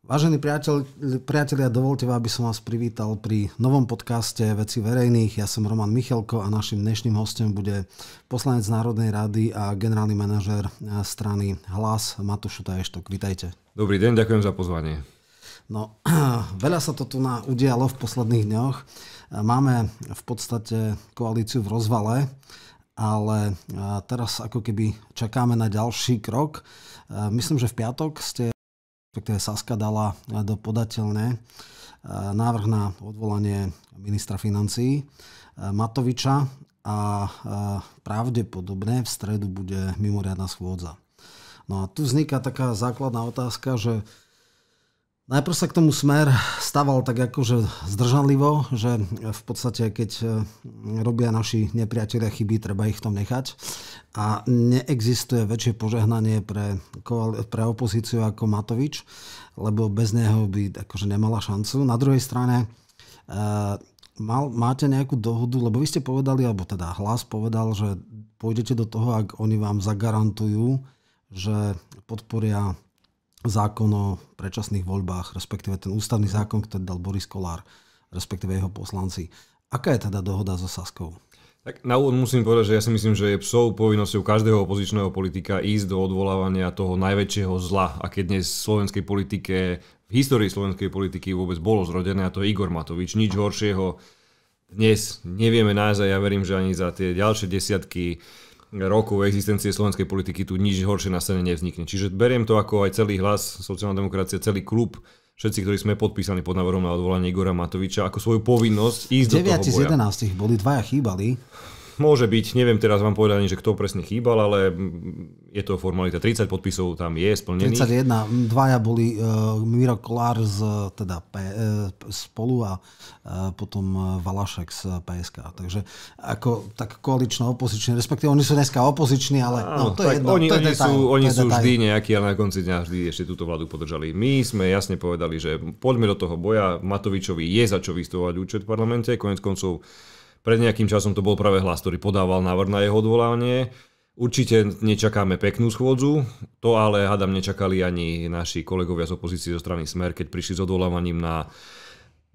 Vážení priateľ, priatelia, dovolte, aby som vás privítal pri novom podcaste Veci verejných. Ja som Roman Michelko a našim dnešným hostom bude poslanec Národnej rady a generálny manažer strany Hlas Matúš Utaještok. Vítajte. Dobrý deň, ďakujem za pozvanie. No, veľa sa to tu na udialo v posledných dňoch. Máme v podstate koalíciu v rozvale, ale eh, teraz ako keby čakáme na ďalší krok. Eh, myslím, že v piatok ste respektíve Saska dala e, do podateľne e, návrh na odvolanie ministra financí e, Matoviča a pravdepodobne v stredu bude mimoriadná schôdza. No a tu vzniká taká základná otázka, že Najprv sa k tomu smer staval tak akože zdržanlivo, že v podstate keď e, robia naši nepriatelia chyby, treba ich v tom nechať. A neexistuje väčšie požehnanie pre, pre opozíciu ako Matovič, lebo bez neho by akože nemala šancu. Na druhej strane e, mal, máte nejakú dohodu, lebo vy ste povedali, alebo teda hlas povedal, že pôjdete do toho, ak oni vám zagarantujú, že podporia zákon o predčasných voľbách, respektíve ten ústavný zákon, ktorý dal Boris Kolár, respektíve jeho poslanci. Aká je teda dohoda so Saskou? Tak na úvod musím povedať, že ja si myslím, že je psov povinnosťou každého opozičného politika ísť do odvolávania toho najväčšieho zla, aké dnes v slovenskej politike, v histórii slovenskej politiky vôbec bolo zrodené, a to je Igor Matovič. Nič horšieho dnes nevieme nájsť a ja verím, že ani za tie ďalšie desiatky rokov existencie slovenskej politiky tu nič horšie na scéne nevznikne. Čiže beriem to ako aj celý hlas, sociálna demokracia, celý klub, všetci, ktorí sme podpísali pod návrhom na odvolanie Igora Matoviča, ako svoju povinnosť ísť 9 do toho boja. z 11 boli, dvaja chýbali. Môže byť, neviem teraz vám povedať, že kto presne chýbal, ale je to formalita. 30 podpisov tam je splnených. 31, dvaja boli uh, Miro Kolár z teda P, uh, spolu a uh, potom Valašek z PSK. Takže ako tak koalično opozičný, respektíve oni sú dneska opoziční, ale no, Áno, no, to je jedno. Oni, to je oni detail, sú, oni sú vždy nejakí, ale na konci dňa vždy ešte túto vládu podržali. My sme jasne povedali, že poďme do toho boja. Matovičovi je za čo vystovať účet v parlamente. Konec koncov pred nejakým časom to bol práve hlas, ktorý podával návrh na jeho odvolanie. Určite nečakáme peknú schôdzu, to ale hádam nečakali ani naši kolegovia z opozície zo strany Smer, keď prišli s odvolávaním na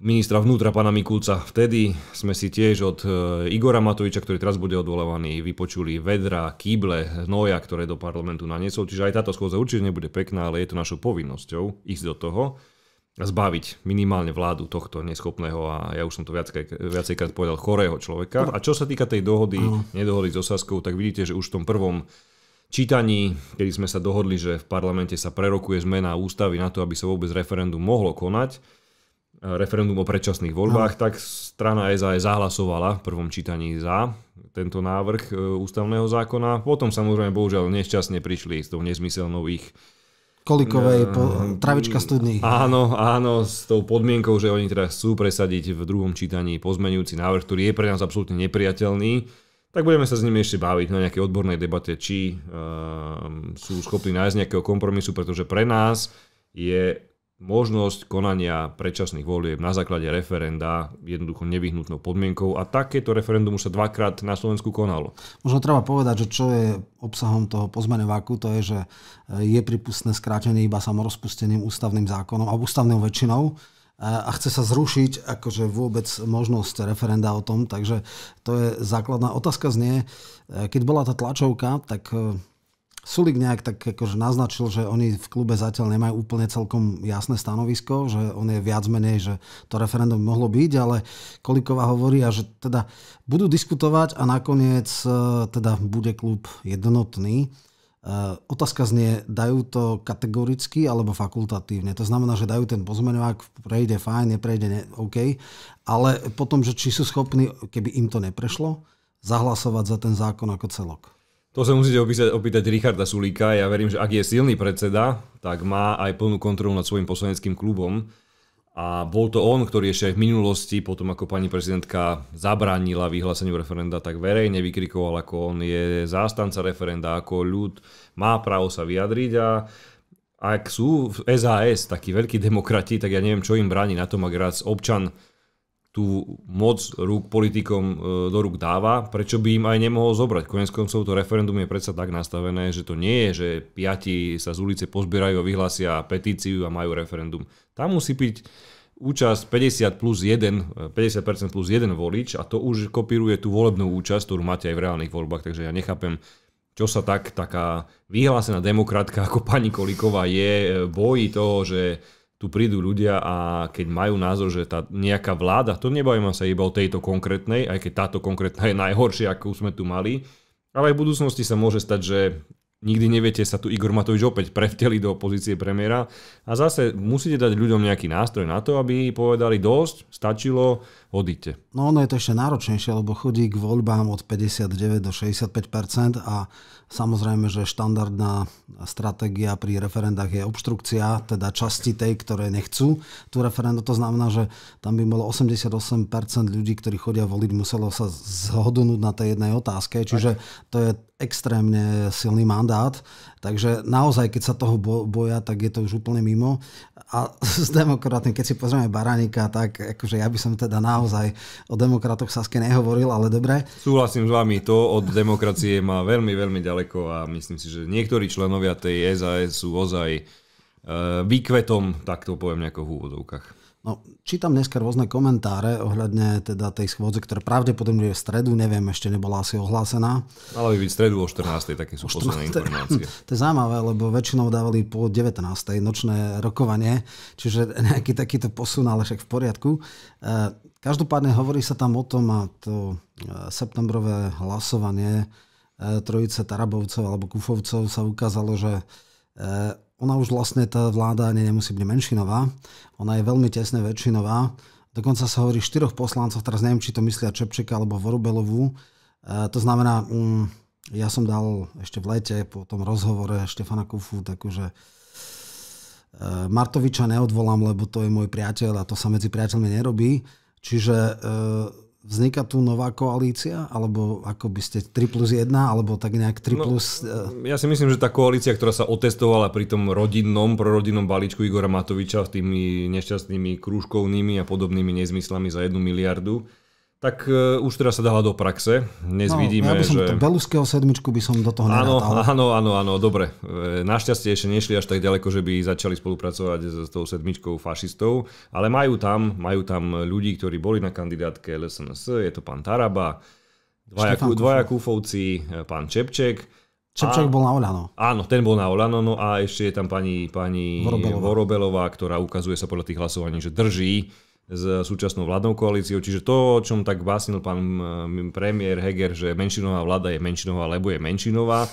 ministra vnútra pána Mikulca. Vtedy sme si tiež od e, Igora Matoviča, ktorý teraz bude odvolávaný, vypočuli vedra, kýble, hnoja, ktoré do parlamentu naniesol. Čiže aj táto schôdza určite nebude pekná, ale je to našou povinnosťou ísť do toho zbaviť minimálne vládu tohto neschopného a ja už som to viacej, viacejkrát povedal, chorého človeka. A čo sa týka tej dohody, uh-huh. nedohody s Osaskou, tak vidíte, že už v tom prvom čítaní, kedy sme sa dohodli, že v parlamente sa prerokuje zmena ústavy na to, aby sa vôbec referendum mohlo konať, e, referendum o predčasných voľbách, uh-huh. tak strana je zahlasovala v prvom čítaní za tento návrh e, ústavného zákona. Potom samozrejme bohužiaľ nešťastne prišli s tou nezmyselnou ich kolikovej po, travička studný. Áno, áno, s tou podmienkou, že oni teda chcú presadiť v druhom čítaní pozmenujúci návrh, ktorý je pre nás absolútne nepriateľný, tak budeme sa s nimi ešte baviť na nejakej odbornej debate, či uh, sú schopní nájsť nejakého kompromisu, pretože pre nás je možnosť konania predčasných volieb na základe referenda jednoducho nevyhnutnou podmienkou a takéto referendum už sa dvakrát na Slovensku konalo. Možno treba povedať, že čo je obsahom toho pozmeňováku, to je, že e, je pripustné skrátenie iba samorozpusteným ústavným zákonom alebo ústavnou väčšinou e, a chce sa zrušiť akože vôbec možnosť referenda o tom, takže to je základná otázka znie. E, keď bola tá tlačovka, tak Sulik nejak tak akože naznačil, že oni v klube zatiaľ nemajú úplne celkom jasné stanovisko, že on je viac menej, že to referendum mohlo byť, ale Koliková hovorí, že teda budú diskutovať a nakoniec e, teda bude klub jednotný. E, otázka znie, dajú to kategoricky alebo fakultatívne. To znamená, že dajú ten pozmeňovák, prejde fajn, neprejde, ne, OK. Ale potom, že či sú schopní, keby im to neprešlo, zahlasovať za ten zákon ako celok. To sa musíte opýtať, opýtať Richarda Sulíka. Ja verím, že ak je silný predseda, tak má aj plnú kontrolu nad svojim poslaneckým klubom. A bol to on, ktorý ešte aj v minulosti, potom ako pani prezidentka zabránila vyhláseniu referenda, tak verejne vykrikoval, ako on je zástanca referenda, ako ľud má právo sa vyjadriť a ak sú v SAS takí veľkí demokrati, tak ja neviem, čo im bráni na tom, ak raz občan tú moc rúk politikom e, do rúk dáva, prečo by im aj nemohol zobrať. Konec koncov to referendum je predsa tak nastavené, že to nie je, že piati sa z ulice pozbierajú a vyhlásia petíciu a majú referendum. Tam musí byť účasť 50 plus 1, 50% plus 1 volič a to už kopíruje tú volebnú účasť, ktorú máte aj v reálnych voľbách, takže ja nechápem, čo sa tak taká vyhlásená demokratka ako pani Koliková je, e, bojí toho, že tu prídu ľudia a keď majú názor, že tá nejaká vláda, to nebavíme sa iba o tejto konkrétnej, aj keď táto konkrétna je najhoršia, akú sme tu mali, ale aj v budúcnosti sa môže stať, že nikdy neviete, sa tu Igor Matovič opäť prevteli do pozície premiéra a zase musíte dať ľuďom nejaký nástroj na to, aby povedali dosť, stačilo, odíte. No ono je to ešte náročnejšie, lebo chodí k voľbám od 59 do 65 a samozrejme, že štandardná stratégia pri referendách je obštrukcia, teda časti tej, ktoré nechcú tú referendu. To znamená, že tam by bolo 88 ľudí, ktorí chodia voliť, muselo sa zhodnúť na tej jednej otázke, čiže to je extrémne silný mandát mandát, takže naozaj, keď sa toho boja, tak je to už úplne mimo. A s demokratmi, keď si pozrieme Baranika, tak akože ja by som teda naozaj o demokratoch Saske nehovoril, ale dobre. Súhlasím s vami, to od demokracie má veľmi, veľmi ďaleko a myslím si, že niektorí členovia tej SAS sú ozaj eh, výkvetom, tak to poviem nejako v úvodovkách. No, čítam dneska rôzne komentáre ohľadne teda tej schôdze, ktorá pravdepodobne je v stredu, neviem, ešte nebola asi ohlásená. Mala by byť v stredu o 14. také sú 14. posledné informácie. To je zaujímavé, lebo väčšinou dávali po 19. nočné rokovanie, čiže nejaký takýto posun, ale však v poriadku. E, každopádne hovorí sa tam o tom a to e, septembrové hlasovanie e, trojice Tarabovcov alebo Kufovcov sa ukázalo, že ona už vlastne, tá vláda ani nemusí byť menšinová, ona je veľmi tesne väčšinová, dokonca sa hovorí štyroch poslancov, teraz neviem, či to myslia Čepčeka alebo Vorubelovú, e, to znamená, mm, ja som dal ešte v lete po tom rozhovore Štefana Kufu takú, že e, Martoviča neodvolám, lebo to je môj priateľ a to sa medzi priateľmi nerobí, čiže e, vzniká tu nová koalícia, alebo ako by ste 3 plus 1, alebo tak nejak 3 no, plus... E, ja si myslím, že tá koalícia, ktorá sa otestovala pri tom rodinnom, prorodinnom balíčku Igora Matoviča s tými nešťastnými krúžkovnými a podobnými nezmyslami za jednu miliardu, tak uh, už teraz sa dala do praxe. Dnes no, vidíme, ja by som že... Beluského sedmičku by som do toho áno, Áno, áno, áno, dobre. E, našťastie ešte nešli až tak ďaleko, že by začali spolupracovať s, tou sedmičkou fašistov, ale majú tam, majú tam ľudí, ktorí boli na kandidátke LSNS, je to pán Taraba, dvaja, Štefán dvaja Kúfovci, e, pán Čepček. Čepček a, bol na Olano. Áno, ten bol na Olano, no a ešte je tam pani, pani Vorobelová. Vorobelová, ktorá ukazuje sa podľa tých hlasovaní, že drží s súčasnou vládnou koalíciou. Čiže to, o čom tak básnil pán e, premiér Heger, že menšinová vláda je menšinová, lebo je menšinová,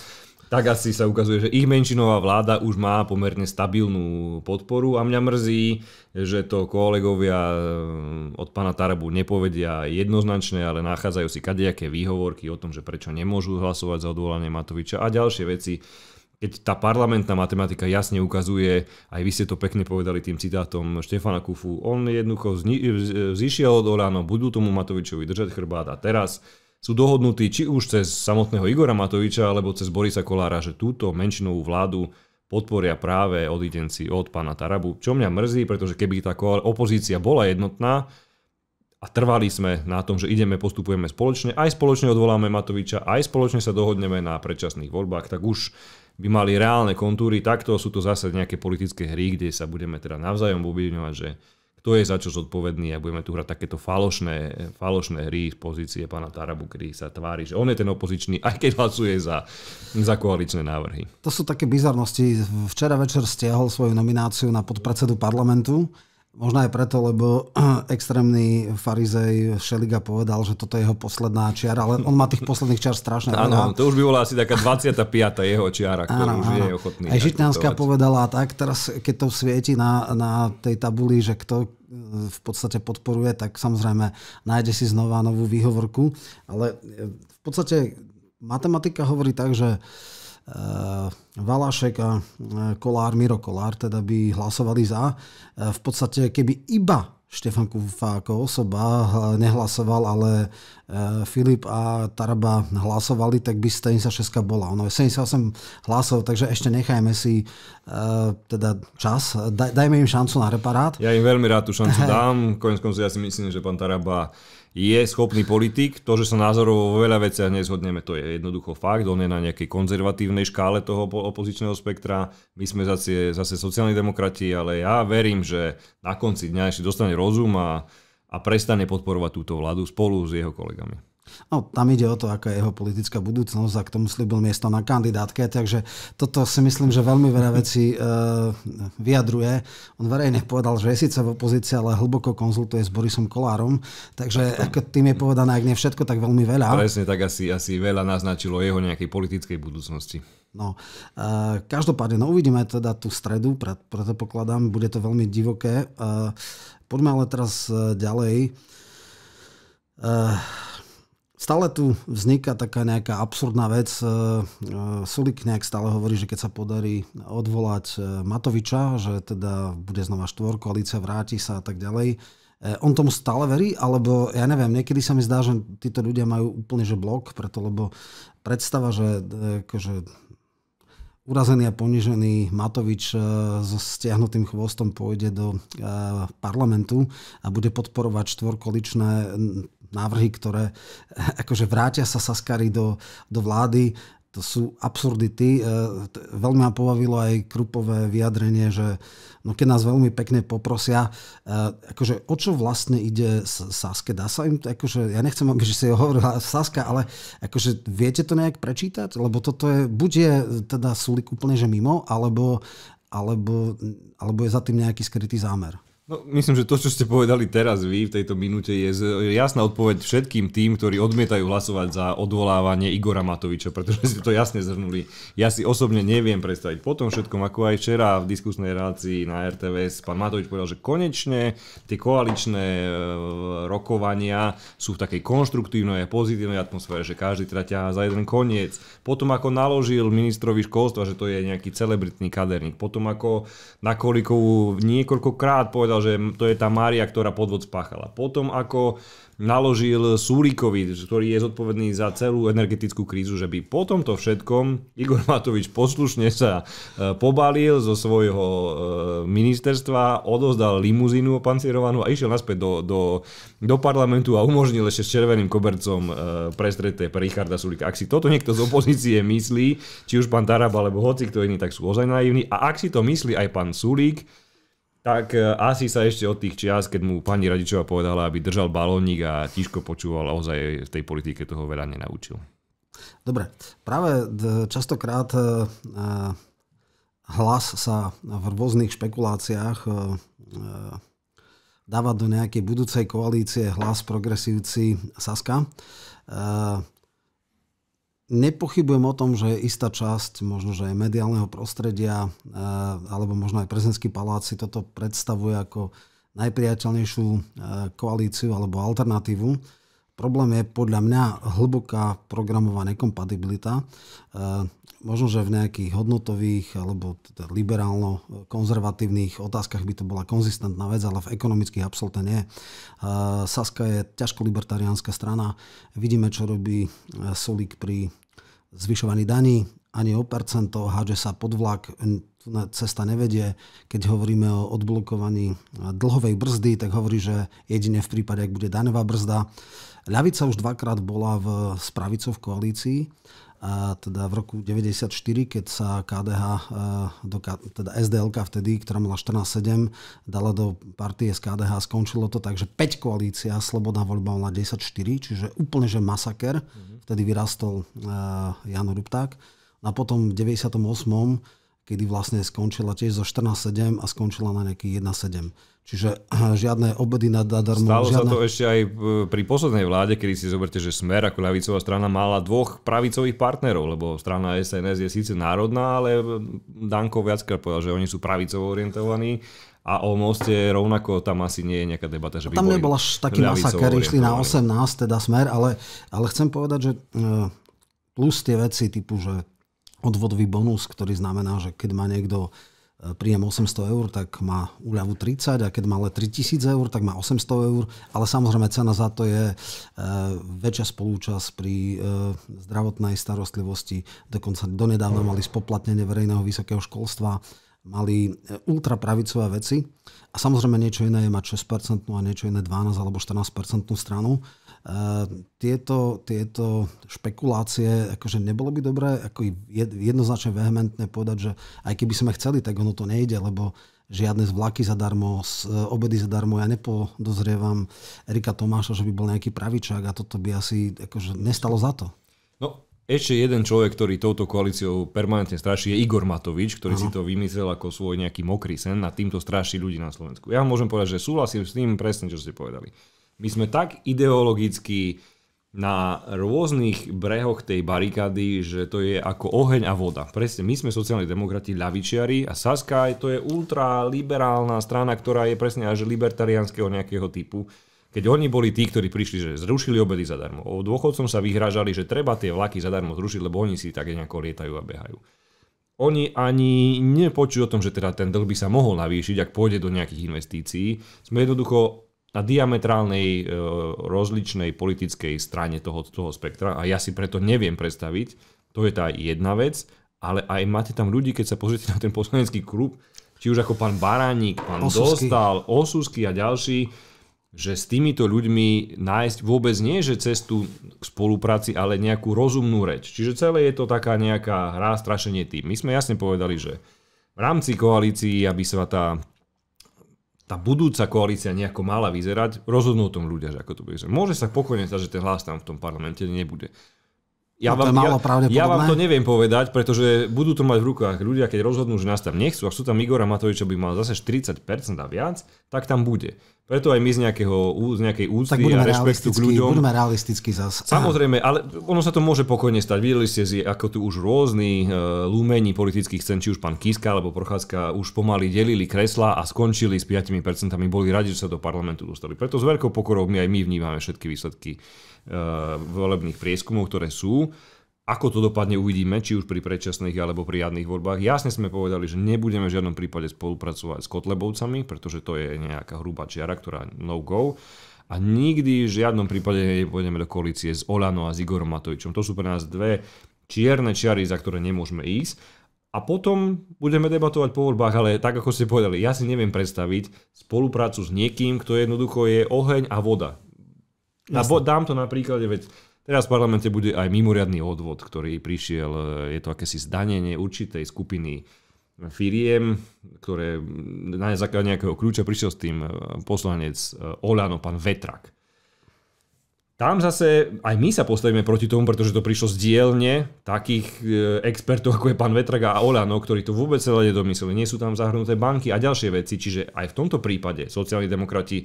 tak asi sa ukazuje, že ich menšinová vláda už má pomerne stabilnú podporu a mňa mrzí, že to kolegovia e, od pána Tarabu nepovedia jednoznačne, ale nachádzajú si kadejaké výhovorky o tom, že prečo nemôžu hlasovať za odvolanie Matoviča a ďalšie veci, keď tá parlamentná matematika jasne ukazuje, aj vy ste to pekne povedali tým citátom Štefana Kufu, on jednoducho e, e, zišiel od Oláno, budú tomu Matovičovi držať chrbát a teraz sú dohodnutí či už cez samotného Igora Matoviča alebo cez Borisa Kolára, že túto menšinovú vládu podporia práve odidenci od pána Tarabu, čo mňa mrzí, pretože keby tá opozícia bola jednotná, a trvali sme na tom, že ideme, postupujeme spoločne, aj spoločne odvoláme Matoviča, aj spoločne sa dohodneme na predčasných voľbách, tak už by mali reálne kontúry, takto sú to zase nejaké politické hry, kde sa budeme teda navzájom obviňovať, že kto je za čo zodpovedný a budeme tu hrať takéto falošné, falošné hry z pozície pána Tarabu, ktorý sa tvári, že on je ten opozičný, aj keď hlasuje za, za koaličné návrhy. To sú také bizarnosti. Včera večer stiahol svoju nomináciu na podpredsedu parlamentu Možno aj preto, lebo extrémny farizej Šeliga povedal, že toto je jeho posledná čiara, ale on má tých posledných čiar strašne Áno, to už by bola asi taká 25. jeho čiara, ktorú áno, už áno. je ochotný. Aj Žitňanská povedala tak, teraz keď to svieti na, na tej tabuli, že kto e, v podstate podporuje, tak samozrejme nájde si znova novú výhovorku, ale e, v podstate matematika hovorí tak, že uh, Ehm, Valašek a e, Kolár, Miro Kolár, teda by hlasovali za. E, v podstate, keby iba Štefan Kufa ako osoba nehlasoval, ale e, Filip a Taraba hlasovali, tak by 76 bola. Ono je 78 hlasov, takže ešte nechajme si uh, teda čas. Daj, dajme im šancu na reparát. Ja im veľmi rád tú šancu dám. Koniec koncov ja si myslím, že pán Taraba je schopný politik. To, že sa názorovo vo veľa veciach nezhodneme, to je jednoducho fakt. On je na nejakej konzervatívnej škále toho opozičného spektra. My sme zase, zase sociálni demokrati, ale ja verím, že na konci dňa ešte dostane rozum a, a prestane podporovať túto vládu spolu s jeho kolegami. No, tam ide o to, aká je jeho politická budúcnosť a k tomu slibil miesto na kandidátke, takže toto si myslím, že veľmi veľa vecí e, vyjadruje. On verejne povedal, že je síce v opozícii, ale hlboko konzultuje s Borisom Kolárom, takže tak ako tým je povedané, ak nie všetko, tak veľmi veľa. Presne, tak asi, asi veľa naznačilo jeho nejakej politickej budúcnosti. No, e, každopádne, no uvidíme teda tú stredu, preto pokladám, bude to veľmi divoké. E, poďme ale teraz ďalej. E, stále tu vzniká taká nejaká absurdná vec. E, e, Sulik nejak stále hovorí, že keď sa podarí odvolať e, Matoviča, že teda bude znova štvor, koalícia vráti sa a tak ďalej. On tomu stále verí, alebo ja neviem, niekedy sa mi zdá, že títo ľudia majú úplne že blok, preto lebo predstava, že akože, urazený a ponižený Matovič so stiahnutým chvostom pôjde do parlamentu a bude podporovať štvorkoličné návrhy, ktoré akože vrátia sa Saskari do, do vlády, to sú absurdity. E, veľmi ma pobavilo aj Krupové vyjadrenie, že no keď nás veľmi pekne poprosia, e, akože o čo vlastne ide Saske? Dá sa im, akože, ja nechcem, aby si ho hovorila Saska, ale akože viete to nejak prečítať? Lebo toto je, buď je teda Sulik úplne že mimo, alebo, alebo, alebo je za tým nejaký skrytý zámer. No, myslím, že to, čo ste povedali teraz vy v tejto minúte, je jasná odpoveď všetkým tým, ktorí odmietajú hlasovať za odvolávanie Igora Matoviča, pretože ste to jasne zhrnuli. Ja si osobne neviem predstaviť po tom všetkom, ako aj včera v diskusnej relácii na RTVS pán Matovič povedal, že konečne tie koaličné e, rokovania sú v takej konštruktívnej a pozitívnej atmosfére, že každý teda ťahá za jeden koniec. Potom ako naložil ministrovi školstva, že to je nejaký celebritný kaderník. Potom ako na Kolikovu niekoľkokrát povedal, že to je tá Mária, ktorá podvod spáchala. Potom ako naložil Súrikovi, ktorý je zodpovedný za celú energetickú krízu, že by po tomto všetkom Igor Matovič poslušne sa e, pobalil zo svojho e, ministerstva, odozdal limuzínu opancierovanú a išiel naspäť do, do, do parlamentu a umožnil ešte s červeným kobercom e, prestreté pre Richarda Súrika. Ak si toto niekto z opozície myslí, či už pán Taraba alebo hoci kto iný, tak sú ozaj naivní. A ak si to myslí aj pán súrik tak e, asi sa ešte od tých čias, keď mu pani Radičová povedala, aby držal balónik a tiško počúval, ozaj v tej politike toho veľa nenaučil. Dobre, práve častokrát e, e, hlas sa v rôznych špekuláciách dáva do nejakej budúcej koalície hlas progresívci Saska. Nepochybujem o tom, že istá časť možno, že aj mediálneho prostredia eh, alebo možno aj prezidentský palác si toto predstavuje ako najpriateľnejšiu eh, koalíciu alebo alternatívu. Problém je podľa mňa hlboká programová nekompatibilita. E, možno, že v nejakých hodnotových alebo teda liberálno-konzervatívnych otázkach by to bola konzistentná vec, ale v ekonomických absolútne nie. E, Saska je ťažko libertariánska strana. Vidíme, čo robí e, Solík pri zvyšovaní daní ani o percento, hádže sa pod vlak, cesta nevedie. Keď hovoríme o odblokovaní dlhovej brzdy, tak hovorí, že jedine v prípade, ak bude daňová brzda, Ľavica už dvakrát bola v, spravicov v koalícii, a teda v roku 1994, keď sa KDH, do, teda SDLK vtedy, ktorá mala 14-7, dala do partie z KDH, skončilo to tak, že 5 koalícia, Slobodná voľba mala 10,4, čiže úplne, že masaker. Mhm. Vtedy vyrastol uh, Jan Rupták. No a potom v 98 kedy vlastne skončila tiež zo 14-7 a skončila na nejaký 1,7. Čiže žiadne obedy na darmo. Stalo žiadne... sa to ešte aj pri poslednej vláde, kedy si zoberte, že Smer ako ľavicová strana mala dvoch pravicových partnerov, lebo strana SNS je síce národná, ale Danko viackrát povedal, že oni sú pravicovo orientovaní a o moste rovnako tam asi nie je nejaká debata. Že by tam nebola až taký masaker, išli na 18, teda Smer, ale, ale chcem povedať, že e, plus tie veci typu, že odvodový bonus, ktorý znamená, že keď má niekto príjem 800 eur, tak má úľavu 30 a keď má ale 3000 eur, tak má 800 eur, ale samozrejme cena za to je e, väčšia spolúčasť pri e, zdravotnej starostlivosti. Dokonca donedávno mali spoplatnenie verejného vysokého školstva, mali e, ultrapravicové veci a samozrejme niečo iné je mať 6% a niečo iné 12 alebo 14% stranu. E, tieto, tieto špekulácie, akože nebolo by dobré ako jednoznačne vehementné povedať, že aj keby sme chceli, tak ono to nejde, lebo žiadne z vlaky zadarmo, z e, obedy zadarmo. Ja nepodozrievam Erika Tomáša, že by bol nejaký pravičák a toto by asi akože nestalo za to ešte jeden človek, ktorý touto koalíciou permanentne straší, je Igor Matovič, ktorý uh-huh. si to vymyslel ako svoj nejaký mokrý sen a týmto straší ľudí na Slovensku. Ja môžem povedať, že súhlasím s tým presne, čo ste povedali. My sme tak ideologicky na rôznych brehoch tej barikády, že to je ako oheň a voda. Presne, my sme sociálni demokrati, ľavičiari a Saska to je ultraliberálna strana, ktorá je presne až libertariánskeho nejakého typu keď oni boli tí, ktorí prišli, že zrušili obedy zadarmo. O dôchodcom sa vyhrážali, že treba tie vlaky zadarmo zrušiť, lebo oni si tak nejako lietajú a behajú. Oni ani nepočujú o tom, že teda ten dlh by sa mohol navýšiť, ak pôjde do nejakých investícií. Sme jednoducho na diametrálnej e, rozličnej politickej strane toho, toho spektra a ja si preto neviem predstaviť, to je tá jedna vec, ale aj máte tam ľudí, keď sa pozriete na ten poslanecký klub, či už ako pán Baraník, pán Osusky. Dostal, Osusky a ďalší, že s týmito ľuďmi nájsť vôbec nie, že cestu k spolupráci, ale nejakú rozumnú reč. Čiže celé je to taká nejaká hra, strašenie tým. My sme jasne povedali, že v rámci koalícií, aby sa tá, tá budúca koalícia nejako mala vyzerať, rozhodnú o tom ľudia, že ako to bude. Môže sa pokojne stať, že ten hlas tam v tom parlamente nebude. Ja vám, no to ja, ja vám to neviem povedať, pretože budú to mať v rukách ľudia, keď rozhodnú, že nás tam nechcú a sú tam Igora Matoviča by mal zase 40% a viac, tak tam bude. Preto aj my z, nejakého, z nejakej úcty tak a rešpektu k ľuďom. Budeme realisticky zase. Samozrejme, ale ono sa to môže pokojne stať. Videli ste, si, ako tu už rôzni e, lúmení politických cen, či už pán Kiska alebo prochádzka, už pomaly delili kresla a skončili s 5%. Boli radi, že sa do parlamentu dostali. Preto s veľkou pokorou my aj my vnímame všetky výsledky e, volebných prieskumov, ktoré sú. Ako to dopadne, uvidíme, či už pri predčasných alebo pri jadných voľbách. Jasne sme povedali, že nebudeme v žiadnom prípade spolupracovať s Kotlebovcami, pretože to je nejaká hrubá čiara, ktorá no go. A nikdy v žiadnom prípade nepôjdeme do koalície s Olano a s Igorom Matovičom. To sú pre nás dve čierne čiary, za ktoré nemôžeme ísť. A potom budeme debatovať po voľbách, ale tak ako ste povedali, ja si neviem predstaviť spoluprácu s niekým, kto jednoducho je oheň a voda. Jasne. A bo, dám to napríklad, veď Teraz v parlamente bude aj mimoriadný odvod, ktorý prišiel, je to akési zdanenie určitej skupiny firiem, ktoré na základe nejakého kľúča prišiel s tým eh, poslanec eh, Olano, pán Vetrak. Tam zase aj my sa postavíme proti tomu, pretože to prišlo z dielne takých eh, expertov, ako je pán Vetrak a Olano, ktorí to vôbec celé nedomysleli. Nie sú tam zahrnuté banky a ďalšie veci, čiže aj v tomto prípade sociálni demokrati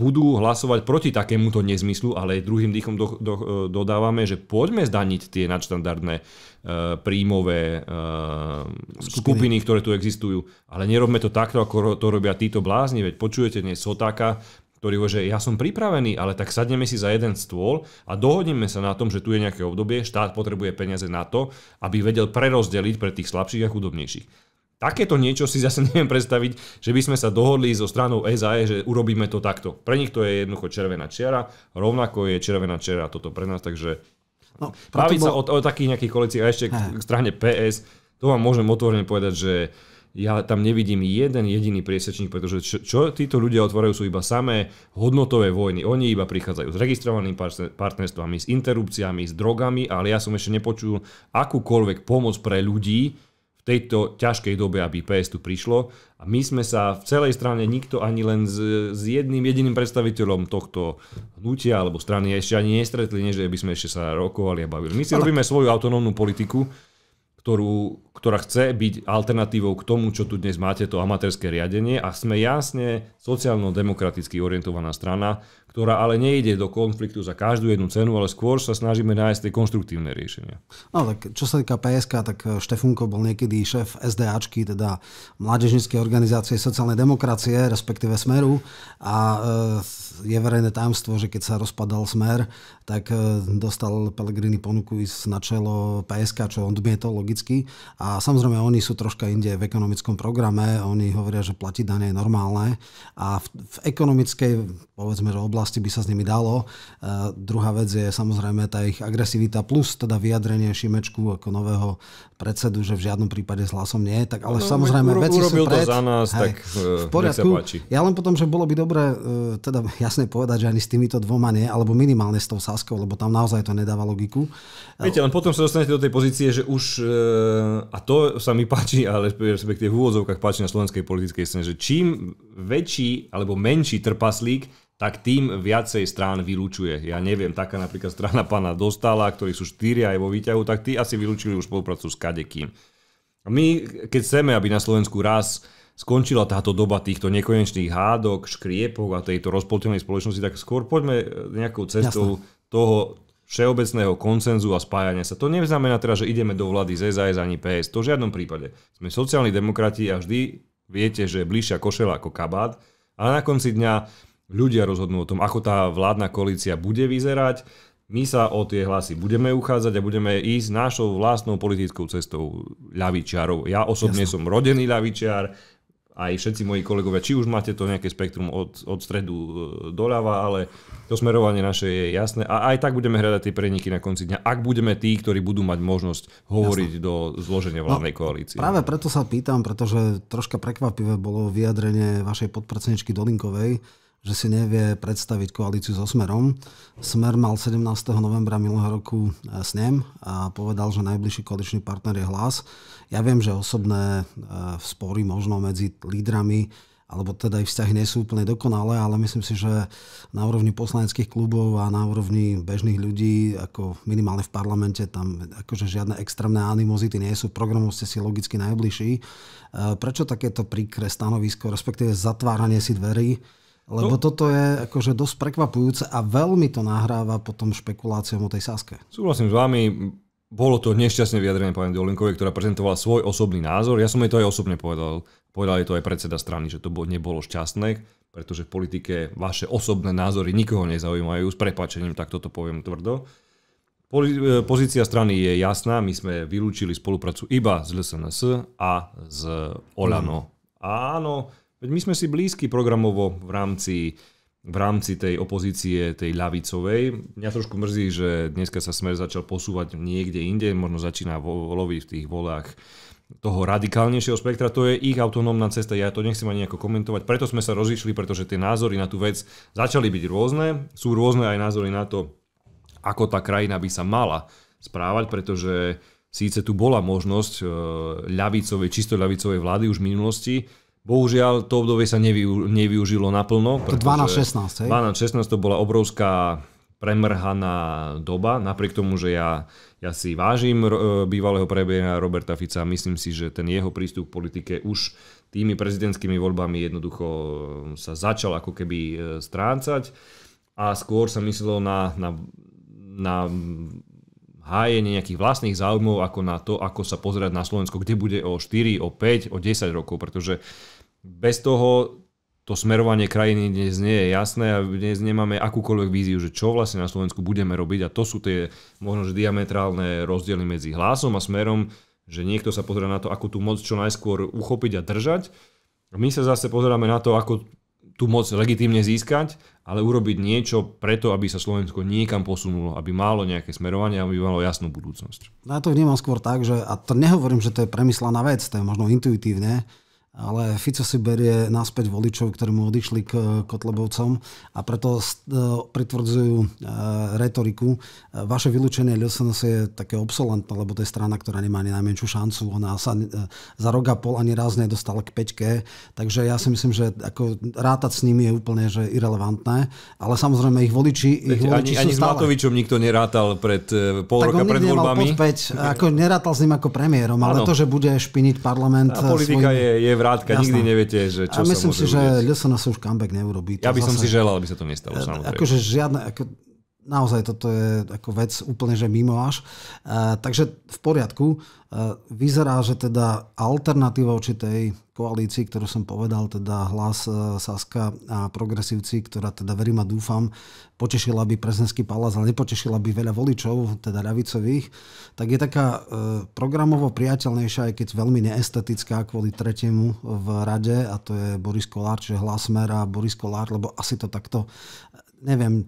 budú hlasovať proti takémuto nezmyslu, ale druhým dýchom do, do, e, dodávame, že poďme zdaniť tie nadštandardné e, príjmové e, skupiny. skupiny, ktoré tu existujú. Ale nerobme to takto, ako to robia títo blázni, veď počujete dnes Sotáka, ktorý hovorí, že ja som pripravený, ale tak sadneme si za jeden stôl a dohodneme sa na tom, že tu je nejaké obdobie, štát potrebuje peniaze na to, aby vedel prerozdeliť pre tých slabších a chudobnejších. Takéto niečo si zase neviem predstaviť, že by sme sa dohodli so stranou SAE, že urobíme to takto. Pre nich to je jednoducho červená čiara, rovnako je červená čiara toto pre nás, takže no, baviť bol... sa o, o takých nejakých kolekciách a ešte k, k strane PS, to vám môžem otvorene povedať, že ja tam nevidím jeden jediný priesečník, pretože čo, čo títo ľudia otvárajú sú iba samé hodnotové vojny. Oni iba prichádzajú s registrovanými partnerstvami, s interrupciami, s drogami, ale ja som ešte nepočul akúkoľvek pomoc pre ľudí, tejto ťažkej dobe, aby PS tu prišlo. A my sme sa v celej strane nikto ani len s, s jedným jediným predstaviteľom tohto hnutia alebo strany ešte ani nestretli, než by sme ešte sa rokovali a bavili. My si Ale... robíme svoju autonómnu politiku, ktorú ktorá chce byť alternatívou k tomu, čo tu dnes máte, to amatérske riadenie a sme jasne sociálno-demokraticky orientovaná strana, ktorá ale nejde do konfliktu za každú jednu cenu, ale skôr sa snažíme nájsť tie konštruktívne riešenia. No tak čo sa týka PSK, tak eh, Štefunko bol niekedy šéf SDAčky, teda Mládežnickej organizácie sociálnej demokracie, respektíve Smeru a eh, je verejné tajomstvo, že keď sa rozpadal Smer, tak eh, dostal Pellegrini ponuku ísť na čelo PSK, čo on odmietol logicky a a samozrejme, oni sú troška inde v ekonomickom programe, oni hovoria, že platiť dane je normálne a v, v ekonomickej, povedzme, že oblasti by sa s nimi dalo. Uh, druhá vec je samozrejme tá ich agresivita plus teda vyjadrenie Šimečku ako nového predsedu, že v žiadnom prípade s hlasom nie, tak ale no, samozrejme uro, veci sú pred. za nás, hej, tak uh, v poriadku. Ja len potom, že bolo by dobre uh, teda jasne povedať, že ani s týmito dvoma nie, alebo minimálne s tou Saskou, lebo tam naozaj to nedáva logiku. Viete, len potom sa dostanete do tej pozície, že už a to sa mi páči, ale respektíve v úvodzovkách páči na slovenskej politickej scéne, že čím väčší alebo menší trpaslík, tak tým viacej strán vylúčuje. Ja neviem, taká napríklad strana pána Dostala, ktorí sú štyria aj vo výťahu, tak tí asi vylúčili už spoluprácu s kadekým. My, keď chceme, aby na Slovensku raz skončila táto doba týchto nekonečných hádok, škriepok a tejto rozpoltenej spoločnosti, tak skôr poďme nejakou cestou Jasne. toho všeobecného koncenzu a spájania sa. To neznamená teda, že ideme do vlády z SAS ani PS. To v žiadnom prípade. Sme sociálni demokrati a vždy viete, že je bližšia košela ako kabát. A na konci dňa ľudia rozhodnú o tom, ako tá vládna koalícia bude vyzerať. My sa o tie hlasy budeme uchádzať a budeme ísť našou vlastnou politickou cestou ľavičiarov. Ja osobne Jasne. som rodený ľavičiar, aj všetci moji kolegovia, či už máte to nejaké spektrum od, od stredu e, doľava, ale to smerovanie naše je jasné. A aj tak budeme hľadať tie preniky na konci dňa, ak budeme tí, ktorí budú mať možnosť hovoriť Jasne. do zloženia vládnej no, koalície. Práve preto sa pýtam, pretože troška prekvapivé bolo vyjadrenie vašej podpredsedničky Dolinkovej, že si nevie predstaviť koalíciu so Smerom. Smer mal 17. novembra minulého roku e, snem a povedal, že najbližší koaličný partner je hlas. Ja viem, že osobné e, spory možno medzi lídrami alebo teda aj vzťahy nie sú úplne dokonalé, ale myslím si, že na úrovni poslaneckých klubov a na úrovni bežných ľudí, ako minimálne v parlamente, tam akože žiadne extrémne animozity nie sú, programov ste si logicky najbližší. E, prečo takéto príkre stanovisko, respektíve zatváranie si dverí? Lebo no. toto je akože dosť prekvapujúce a veľmi to nahráva potom špekuláciám o tej Saske. Súhlasím s vami, bolo to nešťastne vyjadrenie pani Dolinkovej, ktorá prezentovala svoj osobný názor. Ja som jej to aj osobne povedal. Povedal je to aj predseda strany, že to nebolo šťastné, pretože v politike vaše osobné názory nikoho nezaujímajú. S prepačením, tak toto poviem tvrdo. E, pozícia strany je jasná. My sme vylúčili spoluprácu iba s LSNS a s Olano. Mm. Áno, veď my sme si blízki programovo v rámci v rámci tej opozície, tej ľavicovej. Mňa trošku mrzí, že dneska sa smer začal posúvať niekde inde, možno začína voloviť v tých volách toho radikálnejšieho spektra, to je ich autonómna cesta, ja to nechcem ani nejako komentovať, preto sme sa rozišli, pretože tie názory na tú vec začali byť rôzne, sú rôzne aj názory na to, ako tá krajina by sa mala správať, pretože síce tu bola možnosť e, ľavicovej, čisto ľavicovej vlády už v minulosti, Bohužiaľ, to obdobie sa nevyu, nevyužilo naplno. 12-16, 12-16 to bola obrovská premrhaná doba, napriek tomu, že ja, ja si vážim e, bývalého premiéra Roberta Fica, myslím si, že ten jeho prístup k politike už tými prezidentskými voľbami jednoducho e, sa začal ako keby e, strácať a skôr sa myslelo na, na, na hájenie nejakých vlastných záujmov ako na to, ako sa pozerať na Slovensko, kde bude o 4, o 5, o 10 rokov, pretože bez toho to smerovanie krajiny dnes nie je jasné a dnes nemáme akúkoľvek víziu, že čo vlastne na Slovensku budeme robiť a to sú tie možno že diametrálne rozdiely medzi hlasom a smerom, že niekto sa pozera na to, ako tú moc čo najskôr uchopiť a držať. My sa zase pozeráme na to, ako tú moc legitímne získať, ale urobiť niečo preto, aby sa Slovensko niekam posunulo, aby malo nejaké smerovanie, aby malo jasnú budúcnosť. Ja to vnímam skôr tak, že, a to nehovorím, že to je premyslená vec, to je možno intuitívne, ale Fico si berie naspäť voličov, ktorí mu odišli k Kotlebovcom a preto e, pritvrdzujú e, retoriku. E, vaše vylúčenie LSNS je také obsolentné, lebo to je strana, ktorá nemá ani najmenšiu šancu. Ona sa za rok a pol ani raz nedostala k peťke. Takže ja si myslím, že ako rátať s nimi je úplne že irrelevantné. Ale samozrejme ich voliči, ich voliči ani, sú ani stále. s Matovičom nikto nerátal pred pol tak roka pred voľbami. Pod ako nerátal s ním ako premiérom, ale ano. to, že bude špiniť parlament. A politika svojim... je, je vrátka, Jasná. nikdy neviete, že čo A myslím sa si, že Lesona sa už comeback neurobí. Ja by som si želal, aby sa to nestalo. E, samozrejme. Akože žiadne, ako, naozaj toto je ako vec úplne, že mimo až. E, takže v poriadku. E, vyzerá, že teda alternatíva tej koalícii, ktorú som povedal, teda hlas e, Saska a progresívci, ktorá teda verím a dúfam, potešila by prezidentský palác, ale nepotešila by veľa voličov, teda ľavicových, tak je taká e, programovo priateľnejšia, aj keď veľmi neestetická kvôli tretiemu v rade a to je Boris Kolár, čiže hlas Mera, Boris Kolár, lebo asi to takto, e, neviem,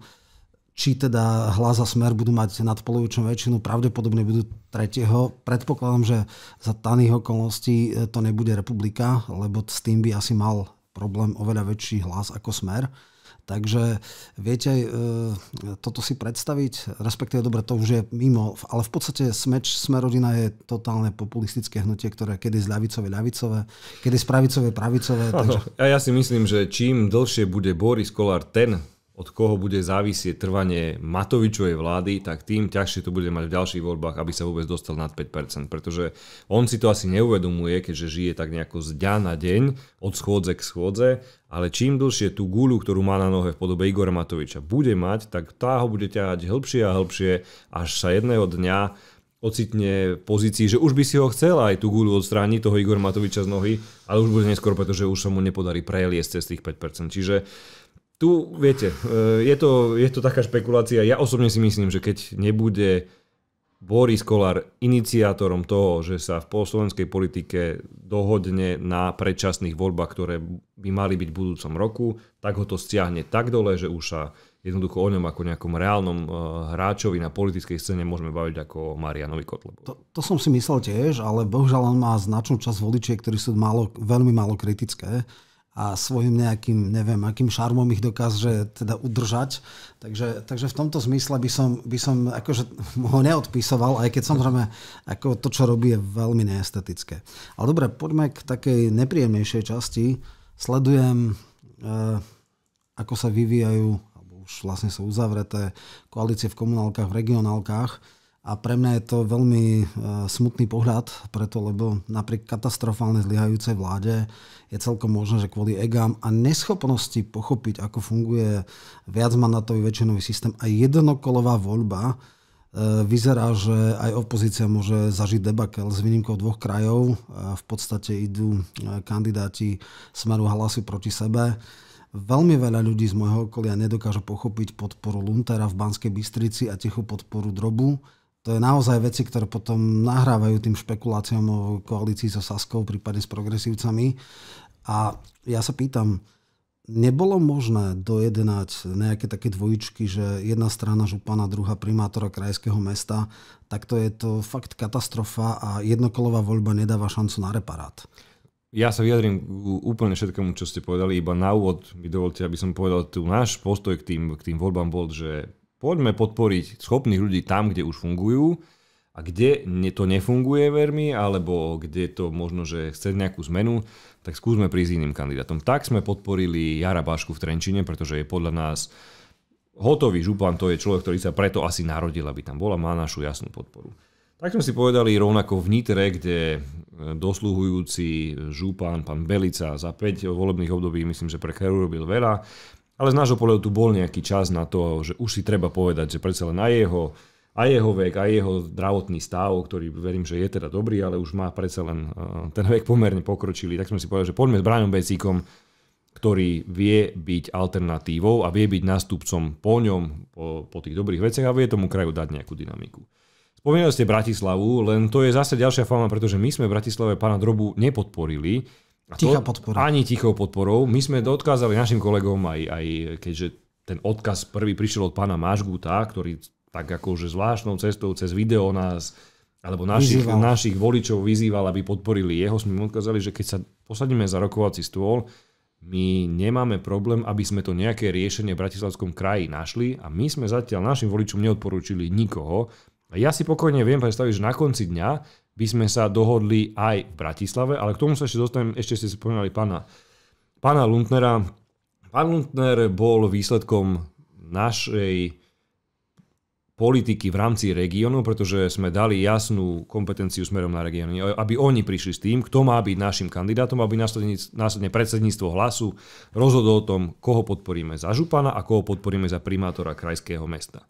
či teda hlas a smer budú mať nadpolovičnú väčšinu, pravdepodobne budú tretieho. Predpokladám, že za daných okolností e, to nebude republika, lebo s tým by asi mal problém oveľa väčší hlas ako smer. Takže viete, aj e, toto si predstaviť, respektíve dobre, to už je mimo, ale v podstate Smeč Smerodina je totálne populistické hnutie, ktoré kedy z ľavicové ľavicové, kedy z pravicové pravicové. Takže... A ja si myslím, že čím dlhšie bude Boris Kolár ten, od koho bude závisieť trvanie Matovičovej vlády, tak tým ťažšie to bude mať v ďalších voľbách, aby sa vôbec dostal nad 5%. Pretože on si to asi neuvedomuje, keďže žije tak nejako z dňa na deň, od schôdze k schôdze, ale čím dlhšie tú guľu, ktorú má na nohe v podobe Igora Matoviča, bude mať, tak tá ho bude ťahať hĺbšie a hĺbšie, až sa jedného dňa ocitne v pozícii, že už by si ho chcel aj tú guľu odstrániť, toho Igor Matoviča z nohy, ale už bude neskôr, pretože už sa mu nepodarí preliesť cez tých 5%. Čiže tu, viete, eh, je to, je to taká špekulácia. Ja osobne si myslím, že keď nebude Boris Kolár iniciátorom toho, že sa v poslovenskej politike dohodne na predčasných voľbách, ktoré by mali byť v budúcom roku, tak ho to stiahne tak dole, že už sa jednoducho o ňom ako nejakom reálnom eh, hráčovi na politickej scéne môžeme baviť ako Marianovi Kotlebovi. To, to som si myslel tiež, ale bohužiaľ on má značnú časť voličiek, ktorí sú málo, veľmi málo kritické a svojim nejakým, neviem, akým šarmom ich dokáže teda udržať. Takže, takže v tomto zmysle by som, by som akože ho neodpisoval, aj keď samozrejme ako to, čo robí, je veľmi neestetické. Ale dobre, poďme k takej nepríjemnejšej časti. Sledujem, e, ako sa vyvíjajú, alebo už vlastne sú uzavreté koalície v komunálkach, v regionálkach a pre mňa je to veľmi e, smutný pohľad, preto lebo napriek katastrofálne zlyhajúcej vláde je celkom možné, že kvôli egám a neschopnosti pochopiť, ako funguje viacmandatový väčšinový systém a jednokolová voľba, e, vyzerá, že aj opozícia môže zažiť debakel s výnimkou dvoch krajov. E, v podstate idú kandidáti smeru hlasy proti sebe. Veľmi veľa ľudí z môjho okolia nedokáže pochopiť podporu Luntera v Banskej Bystrici a tichú podporu Drobu to je naozaj veci, ktoré potom nahrávajú tým špekuláciám o koalícii so Saskou, prípadne s progresívcami. A ja sa pýtam, nebolo možné dojednať nejaké také dvojičky, že jedna strana župana, druhá primátora krajského mesta, tak to je to fakt katastrofa a jednokolová voľba nedáva šancu na reparát. Ja sa vyjadrím úplne všetkému, čo ste povedali, iba na úvod mi dovolte, aby som povedal tu náš postoj k tým, k tým voľbám bol, že Poďme podporiť schopných ľudí tam, kde už fungujú a kde to nefunguje veľmi, alebo kde to možno, že chce nejakú zmenu, tak skúsme prísť iným kandidátom. Tak sme podporili Jara Bašku v Trenčine, pretože je podľa nás hotový župan, to je človek, ktorý sa preto asi narodil, aby tam bola, má našu jasnú podporu. Tak sme si povedali rovnako v Nitre, kde e, dosluhujúci župan, pán Belica, za 5 volebných období, myslím, že pre Cheru robil veľa, ale z nášho pohľadu tu bol nejaký čas na to, že už si treba povedať, že predsa len aj jeho, aj jeho vek, aj jeho zdravotný stav, ktorý verím, že je teda dobrý, ale už má predsa len eh, ten vek pomerne pokročilý, tak sme si povedali, že poďme s Brianom Becíkom, ktorý vie byť alternatívou a vie byť nástupcom po ňom, po, po tých dobrých veciach a vie tomu kraju dať nejakú dynamiku. Spomínali ste Bratislavu, len to je zase ďalšia fama, pretože my sme v Bratislave pána Drobu nepodporili, a to, Tichá podpora. Ani tichou podporou. My sme odkázali našim kolegom, aj, aj keďže ten odkaz prvý prišiel od pána Mažgúta, ktorý tak akože zvláštnou cestou cez video nás alebo našich, našich voličov vyzýval, aby podporili jeho, sme mu odkázali, že keď sa posadíme za rokovací stôl, my nemáme problém, aby sme to nejaké riešenie v Bratislavskom kraji našli a my sme zatiaľ našim voličom neodporúčili nikoho. A ja si pokojne viem predstaviť, že na konci dňa by sme sa dohodli aj v Bratislave, ale k tomu sa ešte dostanem, ešte ste spomínali pána, pána Luntnera. Pán Luntner bol výsledkom našej politiky v rámci regiónu, pretože sme dali jasnú kompetenciu smerom na regióny, aby oni prišli s tým, kto má byť našim kandidátom, aby následne predsedníctvo hlasu rozhodlo o tom, koho podporíme za župana a koho podporíme za primátora krajského mesta.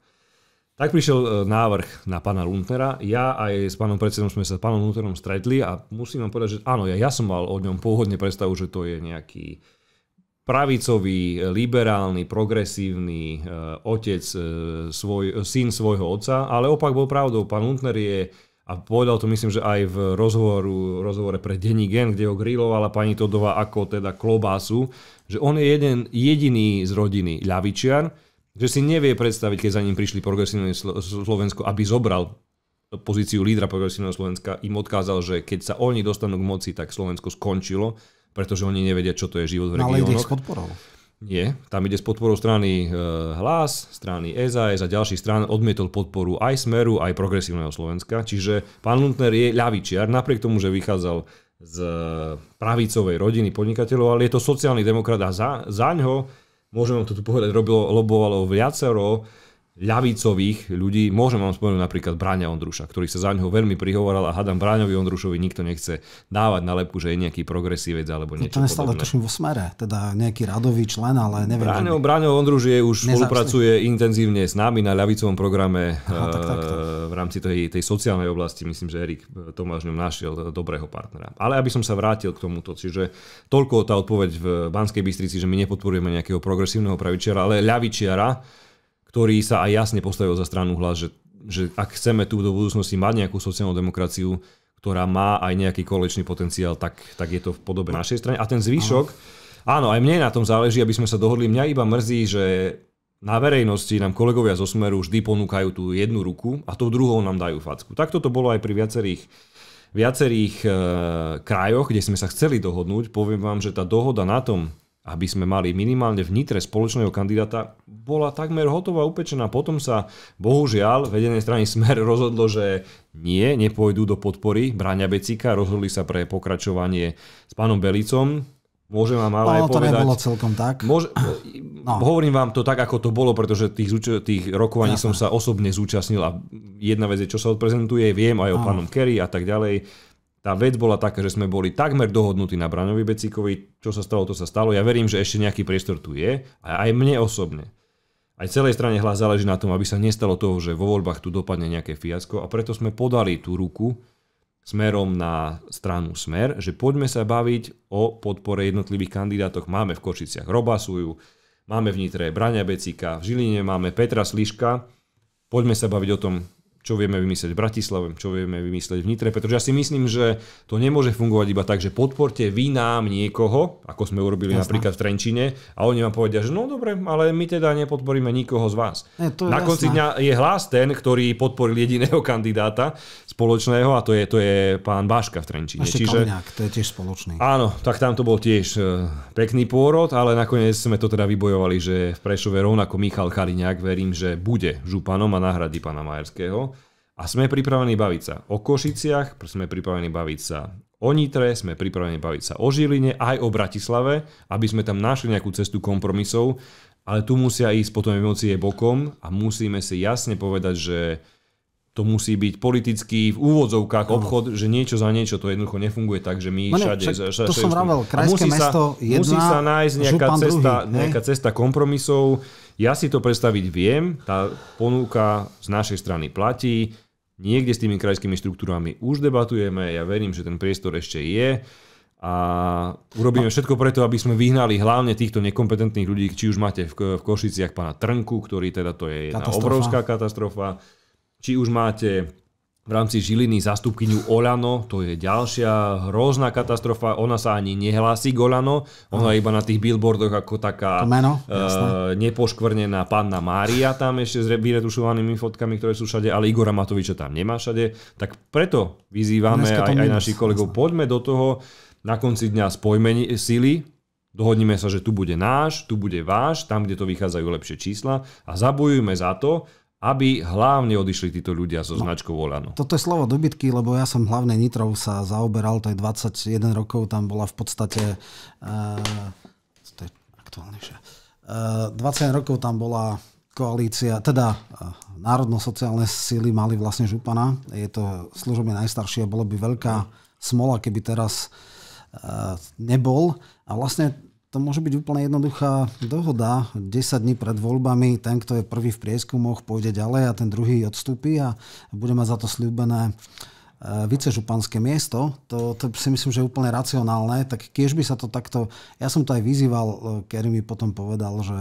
Tak prišiel e, návrh na pána Luntnera. Ja aj s pánom predsedom sme sa s pánom Luntnerom stretli a musím vám povedať, že áno, ja, ja som mal o ňom pôvodne predstavu, že to je nejaký pravicový, liberálny, progresívny e, otec, e, svoj, syn svojho otca, ale opak bol pravdou. Pán Luntner je, a povedal to myslím, že aj v rozhovoru, rozhovore pre Denny Gen, kde ho grillovala pani Todová ako teda klobásu, že on je jeden, jediný z rodiny ľavičiar, že si nevie predstaviť, keď za ním prišli progresívne Slovensko, aby zobral pozíciu lídra progresívneho Slovenska, im odkázal, že keď sa oni dostanú k moci, tak Slovensko skončilo, pretože oni nevedia, čo to je život v regiónoch. Ale ide s podporou. Nie, tam ide s podporou strany e, Hlas, strany EZS a ďalších strán odmietol podporu aj Smeru, aj progresívneho Slovenska. Čiže pán Lundner je ľavičiar, napriek tomu, že vychádzal z pravicovej rodiny podnikateľov, ale je to sociálny demokrat a za, za ňo môžem vám to tu povedať, robilo, lobovalo viacero ľavicových ľudí. Môžem vám spomenúť napríklad Bráňa Ondruša, ktorý sa za neho veľmi prihovoral a hádam Bráňovi Ondrušovi nikto nechce dávať na že je nejaký progresívec alebo niečo no to nestalo tuším vo smere, teda nejaký radový člen, ale neviem. Bráňo, Bráňo Ondruš je už nezávislý. spolupracuje intenzívne s nami na ľavicovom programe Aha, tak, tak, tak. Eh, v rámci tej, tej sociálnej oblasti. Myslím, že Erik eh, Tomáš ňom našiel dobrého partnera. Ale aby som sa vrátil k tomuto, čiže toľko tá odpoveď v Banskej Bystrici, že my nepodporujeme nejakého progresívneho pravičiara, ale ľavičiara, ktorý sa aj jasne postavil za stranu hlas, že, že ak chceme tu do budúcnosti mať nejakú sociálnu demokraciu, ktorá má aj nejaký kolečný potenciál, tak, tak je to v podobe našej strany. A ten zvyšok, áno, aj mne na tom záleží, aby sme sa dohodli. Mňa iba mrzí, že na verejnosti nám kolegovia zo Smeru vždy ponúkajú tú jednu ruku a tou druhou nám dajú facku. Takto to bolo aj pri viacerých viacerých e, krajoch, kde sme sa chceli dohodnúť. Poviem vám, že tá dohoda na tom, aby sme mali minimálne vnitre spoločného kandidáta, bola takmer hotová, upečená. Potom sa, bohužiaľ, vedenej strany Smer rozhodlo, že nie, nepôjdu do podpory Bráňa Becika, rozhodli sa pre pokračovanie s pánom Belicom. Môžem vám ale no, aj to povedať... to nebolo celkom tak. Môže, no. Hovorím vám to tak, ako to bolo, pretože tých, tých rokovaní ja, som sa osobne zúčastnil a jedna vec je, čo sa odprezentuje, viem aj o no. pánom Kerry a tak ďalej tá vec bola taká, že sme boli takmer dohodnutí na Braňovi Becíkovi, čo sa stalo, to sa stalo. Ja verím, že ešte nejaký priestor tu je, a aj mne osobne. Aj celej strane hlas záleží na tom, aby sa nestalo toho, že vo voľbách tu dopadne nejaké fiasko a preto sme podali tú ruku smerom na stranu Smer, že poďme sa baviť o podpore jednotlivých kandidátoch. Máme v Košiciach Robasuju, máme v Nitre Braňa Becika, v Žiline máme Petra Sliška. Poďme sa baviť o tom, čo vieme vymyslieť v Bratislave, čo vieme vymyslieť v Nitre, pretože ja si myslím, že to nemôže fungovať iba tak, že podporte vy nám niekoho, ako sme urobili jasná. napríklad v Trenčine, a oni vám povedia, že no dobre, ale my teda nepodporíme nikoho z vás. Je, to je Na jasná. konci dňa je hlas ten, ktorý podporil jediného kandidáta spoločného a to je, to je pán Baška v Trenčine. Ešte Čiže, Kalňák, to je tiež spoločný. Áno, tak tam to bol tiež e, pekný pôrod, ale nakoniec sme to teda vybojovali, že v Prešove rovnako Michal Kaliňák, verím, že bude županom a nahradí pána Majerského. A sme pripravení baviť sa o Košiciach, sme pripravení baviť sa o Nitre, sme pripravení baviť sa o Žiline, aj o Bratislave, aby sme tam našli nejakú cestu kompromisov, ale tu musia ísť potom emócie bokom a musíme si jasne povedať, že to musí byť politický v úvodzovkách no. obchod, že niečo za niečo to jednoducho nefunguje tak, že my Mane, všade... Však, všade to som vravel, krajské musí mesto sa, jedna, Musí sa nájsť nejaká, cesta, druhý, nejaká cesta kompromisov. Ja si to predstaviť viem, tá ponuka z našej strany platí, niekde s tými krajskými štruktúrami už debatujeme, ja verím, že ten priestor ešte je a urobíme všetko preto, aby sme vyhnali hlavne týchto nekompetentných ľudí, či už máte v, v Košiciach pána Trnku, ktorý teda to je jedna obrovská katastrofa, či už máte v rámci Žiliny zastupkyňu Olano, to je ďalšia hrozná katastrofa, ona sa ani nehlási k Olano, ona je iba na tých billboardoch ako taká meno, uh, nepoškvrnená panna Mária tam ešte s vyretušovanými fotkami, ktoré sú všade, ale Igora Matoviča tam nemá všade, tak preto vyzývame aj, aj našich kolegov, poďme do toho, na konci dňa spojme sily, dohodnime sa, že tu bude náš, tu bude váš, tam, kde to vychádzajú lepšie čísla a zabojujme za to, aby hlavne odišli títo ľudia so no, značkou Olano. Toto je slovo dobytky, lebo ja som hlavne Nitrov sa zaoberal, to je 21 rokov, tam bola v podstate... Uh, to je aktuálnejšie. Uh, eh, 20 rokov tam bola koalícia, teda uh, národno-sociálne síly mali vlastne župana. Je to služobne najstaršie, bolo by veľká smola, keby teraz uh, nebol. A vlastne to môže byť úplne jednoduchá dohoda. 10 dní pred voľbami ten, kto je prvý v prieskumoch, pôjde ďalej a ten druhý odstúpi a bude mať za to slúbené e, vicežupanské miesto, to, to si myslím, že je úplne racionálne, tak keď by sa to takto, ja som to aj vyzýval, e, Kerry mi potom povedal, že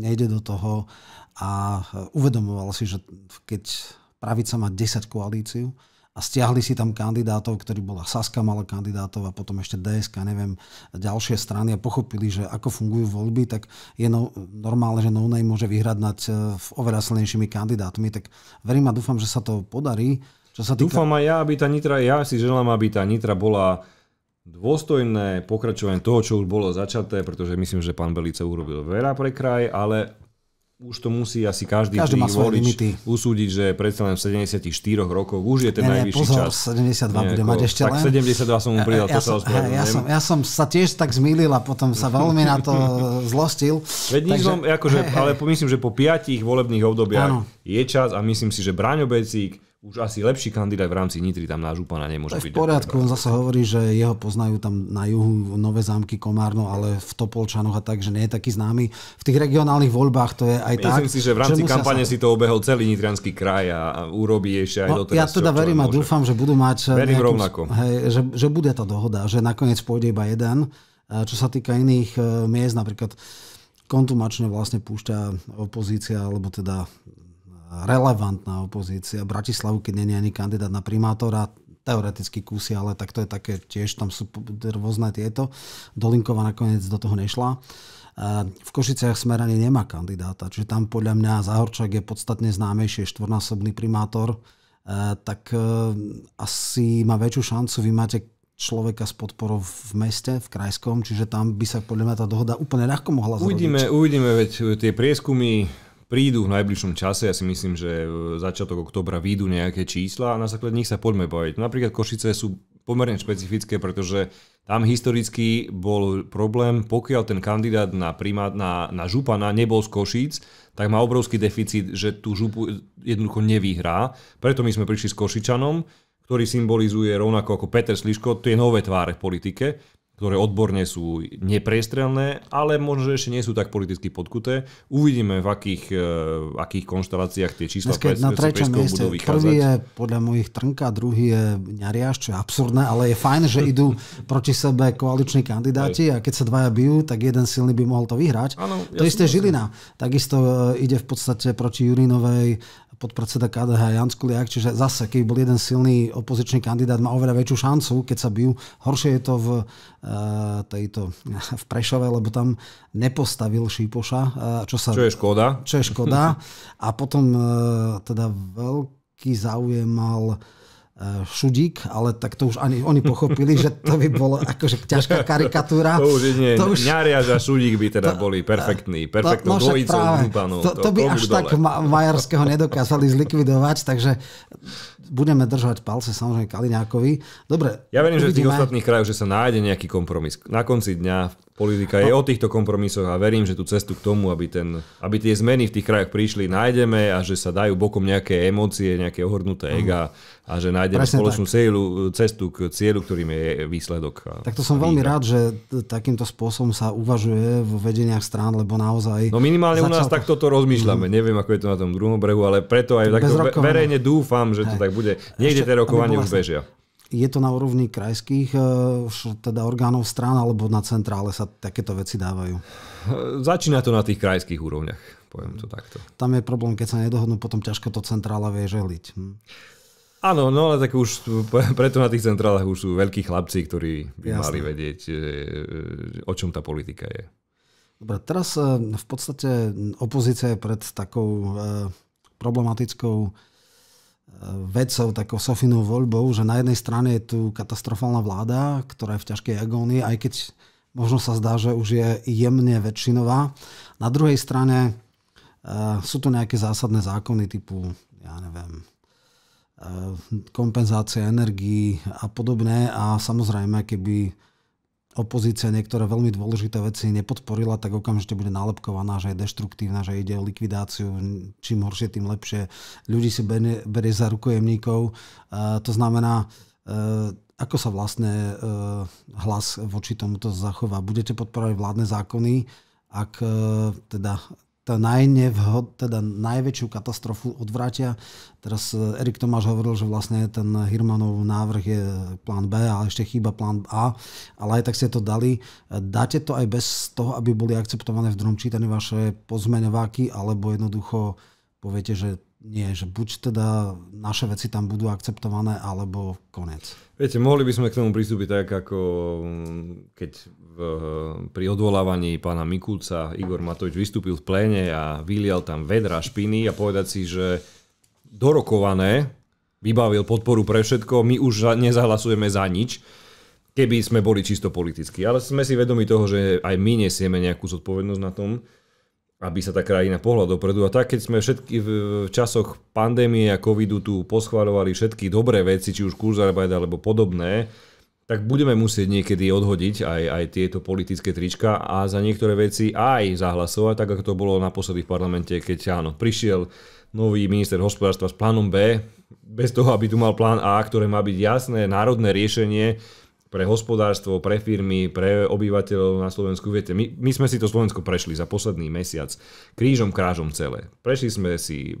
nejde do toho a uvedomoval si, že keď pravica má 10 koalíciu, a stiahli si tam kandidátov, ktorí bola Saska mala kandidátov a potom ešte DSK, neviem, ďalšie strany a pochopili, že ako fungujú voľby, tak je no, normálne, že Nounej môže vyhrať nad e, oveľa silnejšími kandidátmi. Tak verím a dúfam, že sa to podarí. Čo sa týka... Dúfam aj ja, aby tá Nitra, ja si želám, aby tá Nitra bola dôstojné pokračovanie toho, čo už bolo začaté, pretože myslím, že pán Belice urobil veľa pre kraj, ale už to musí asi každý, každý má svoje limity. usúdiť, že predsa len v 74 rokoch už je ten nie, najvyšší pozor, čas. 72 nejako, bude mať ešte tak len. 72 som mu pridal, ja, to som, sa ja, som, ja som sa tiež tak zmýlil a potom sa veľmi na to zlostil. Veď takže, som, no, akože, hej, hej. ale myslím, že po piatich volebných obdobiach ano. je čas a myslím si, že Braňo Becík už asi lepší kandidát v rámci Nitry tam na Župana nemôže byť. V poriadku, on zase hovorí, že jeho poznajú tam na juhu Nové zámky Komárno, ale v Topolčanoch a tak, že nie je taký známy. V tých regionálnych voľbách to je aj Myslím tak. Myslím si, že v rámci kampane sa... si to obehol celý nitrianský kraj a urobí ešte aj no, doteraz. Ja teda verím a dúfam, že budú mať... Verím nejakú, rovnako. Hej, že, že bude tá dohoda, že nakoniec pôjde iba jeden. Čo sa týka iných e, miest, napríklad kontumačne vlastne púšťa opozícia, alebo teda relevantná opozícia. Bratislavu, keď není ani kandidát na primátora, teoreticky kúsi, ale tak to je také tiež, tam sú rôzne tieto. Dolinkova nakoniec do toho nešla. V Košiciach ani nemá kandidáta, čiže tam podľa mňa Zahorčák je podstatne známejšie štvornásobný primátor, e, tak e, asi má väčšiu šancu. Vy máte človeka s podporou v meste, v krajskom, čiže tam by sa podľa mňa tá dohoda úplne ľahko mohla zrobiť. Uvidíme, uvidíme veď tie prieskumy prídu v najbližšom čase, ja si myslím, že začiatok oktobra výjdu nejaké čísla a na základe nich sa poďme baviť. No, napríklad Košice sú pomerne špecifické, pretože tam historicky bol problém, pokiaľ ten kandidát na, primát, na, na župana nebol z Košíc, tak má obrovský deficit, že tú župu jednoducho nevyhrá. Preto my sme prišli s Košičanom, ktorý symbolizuje rovnako ako Peter Sliško tie nové tváre v politike ktoré odborne sú nepriestrelné, ale možno, že ešte nie sú tak politicky podkuté. Uvidíme, v akých, e, v akých konšteláciách tie čísla Dnes, na treťom mieste. budú Prvý je podľa mojich Trnka, druhý je Ňariaš, čo je absurdné, ale je fajn, že idú proti sebe koaliční kandidáti Aj. a keď sa dvaja bijú, tak jeden silný by mohol to vyhrať. Ano, to ja isté Žilina. Takisto e, ide v podstate proti Jurinovej podpredseda KDH Jan Skuliak, čiže zase, keby bol jeden silný opozičný kandidát, má oveľa väčšiu šancu, keď sa bijú. Horšie je to v, e, tejto, v Prešove, lebo tam nepostavil Šípoša. E, čo, sa, čo je škoda. Čo je škoda. A potom e, teda veľký záujem mal Eh, Šudík, ale tak to už ani oni pochopili, že to by bolo akože ťažká karikatúra. To už nie, to už, Ňariaž a Šudík by teda to, boli perfektní, perfektnou no to, no, dvojicou práve, Hubanov, to, to, to by až dole. tak Majerského nedokázali zlikvidovať, takže budeme držať palce samozrejme Kaliňákovi. Dobre. Ja verím, uvidíme. že v tých ostatných krajoch, že sa nájde nejaký kompromis. Na konci dňa Politika je no. o týchto kompromisoch a verím, že tú cestu k tomu, aby, ten, aby tie zmeny v tých krajoch prišli, nájdeme a že sa dajú bokom nejaké emócie, nejaké ohrnuté ega a že nájdeme Presne spoločnú Cieľu, cestu k cieľu, ktorým je výsledok. Tak to som veľmi rád, že takýmto spôsobom sa uvažuje vo vedeniach strán, lebo naozaj... No minimálne u nás takto to rozmýšľame. Mm. Neviem, ako je to na tom druhom brehu, ale preto aj takto verejne dúfam, že Hej. to tak bude. Niekde tie rokovania už bežia je to na úrovni krajských eh, teda orgánov strán alebo na centrále sa takéto veci dávajú? Eh, začína to na tých krajských úrovniach, poviem to takto. Tam je problém, keď sa nedohodnú, potom ťažko to centrála vie želiť. Hm. Áno, no ale tak už preto na tých centrálach už sú veľkí chlapci, ktorí by Jasne. mali vedieť, eh, o čom tá politika je. Dobre, teraz v podstate opozícia je pred takou problematickou vedcov takou Sofinou voľbou, že na jednej strane je tu katastrofálna vláda, ktorá je v ťažkej agónii, aj keď možno sa zdá, že už je jemne väčšinová. Na druhej strane e, sú tu nejaké zásadné zákony typu, ja neviem, e, kompenzácia energií a podobné a samozrejme, keby opozícia niektoré veľmi dôležité veci nepodporila, tak okamžite bude nálepkovaná, že je deštruktívna, že ide o likvidáciu, čím horšie, tým lepšie. Ľudí si berie, berie za rukojemníkov. Uh, to znamená, uh, ako sa vlastne uh, hlas voči tomuto zachová? Budete podporovať vládne zákony, ak e, teda to najnevhod, teda najväčšiu katastrofu odvrátia. Teraz e, Erik Tomáš hovoril, že vlastne ten Hirmanov návrh je e, plán B a ešte chýba plán A, ale aj tak ste to dali. E, dáte to aj bez toho, aby boli akceptované v druhom čítaní vaše pozmeňováky, alebo jednoducho poviete, že nie, že buď teda naše veci tam budú akceptované, alebo koniec. Viete, mohli by sme k tomu pristúpiť tak, ako mm, keď v, pri odvolávaní pána Mikulca Igor Matovič vystúpil v pléne a vylial tam vedra špiny a povedať si, že dorokované vybavil podporu pre všetko, my už nezahlasujeme za nič, keby sme boli čisto politicky. Ale sme si vedomi toho, že aj my nesieme nejakú zodpovednosť na tom, aby sa tá krajina pohla dopredu. A tak, keď sme všetky v časoch pandémie a covidu tu poschvaľovali všetky dobré veci, či už kurzarbeid alebo podobné, tak budeme musieť niekedy odhodiť aj, aj tieto politické trička a za niektoré veci aj zahlasovať, tak ako to bolo naposledy v parlamente, keď áno, prišiel nový minister hospodárstva s plánom B, bez toho, aby tu mal plán A, ktoré má byť jasné, národné riešenie, pre hospodárstvo, pre firmy, pre obyvateľov na Slovensku. Viete, my, my sme si to Slovensko prešli za posledný mesiac krížom krážom celé. Prešli sme si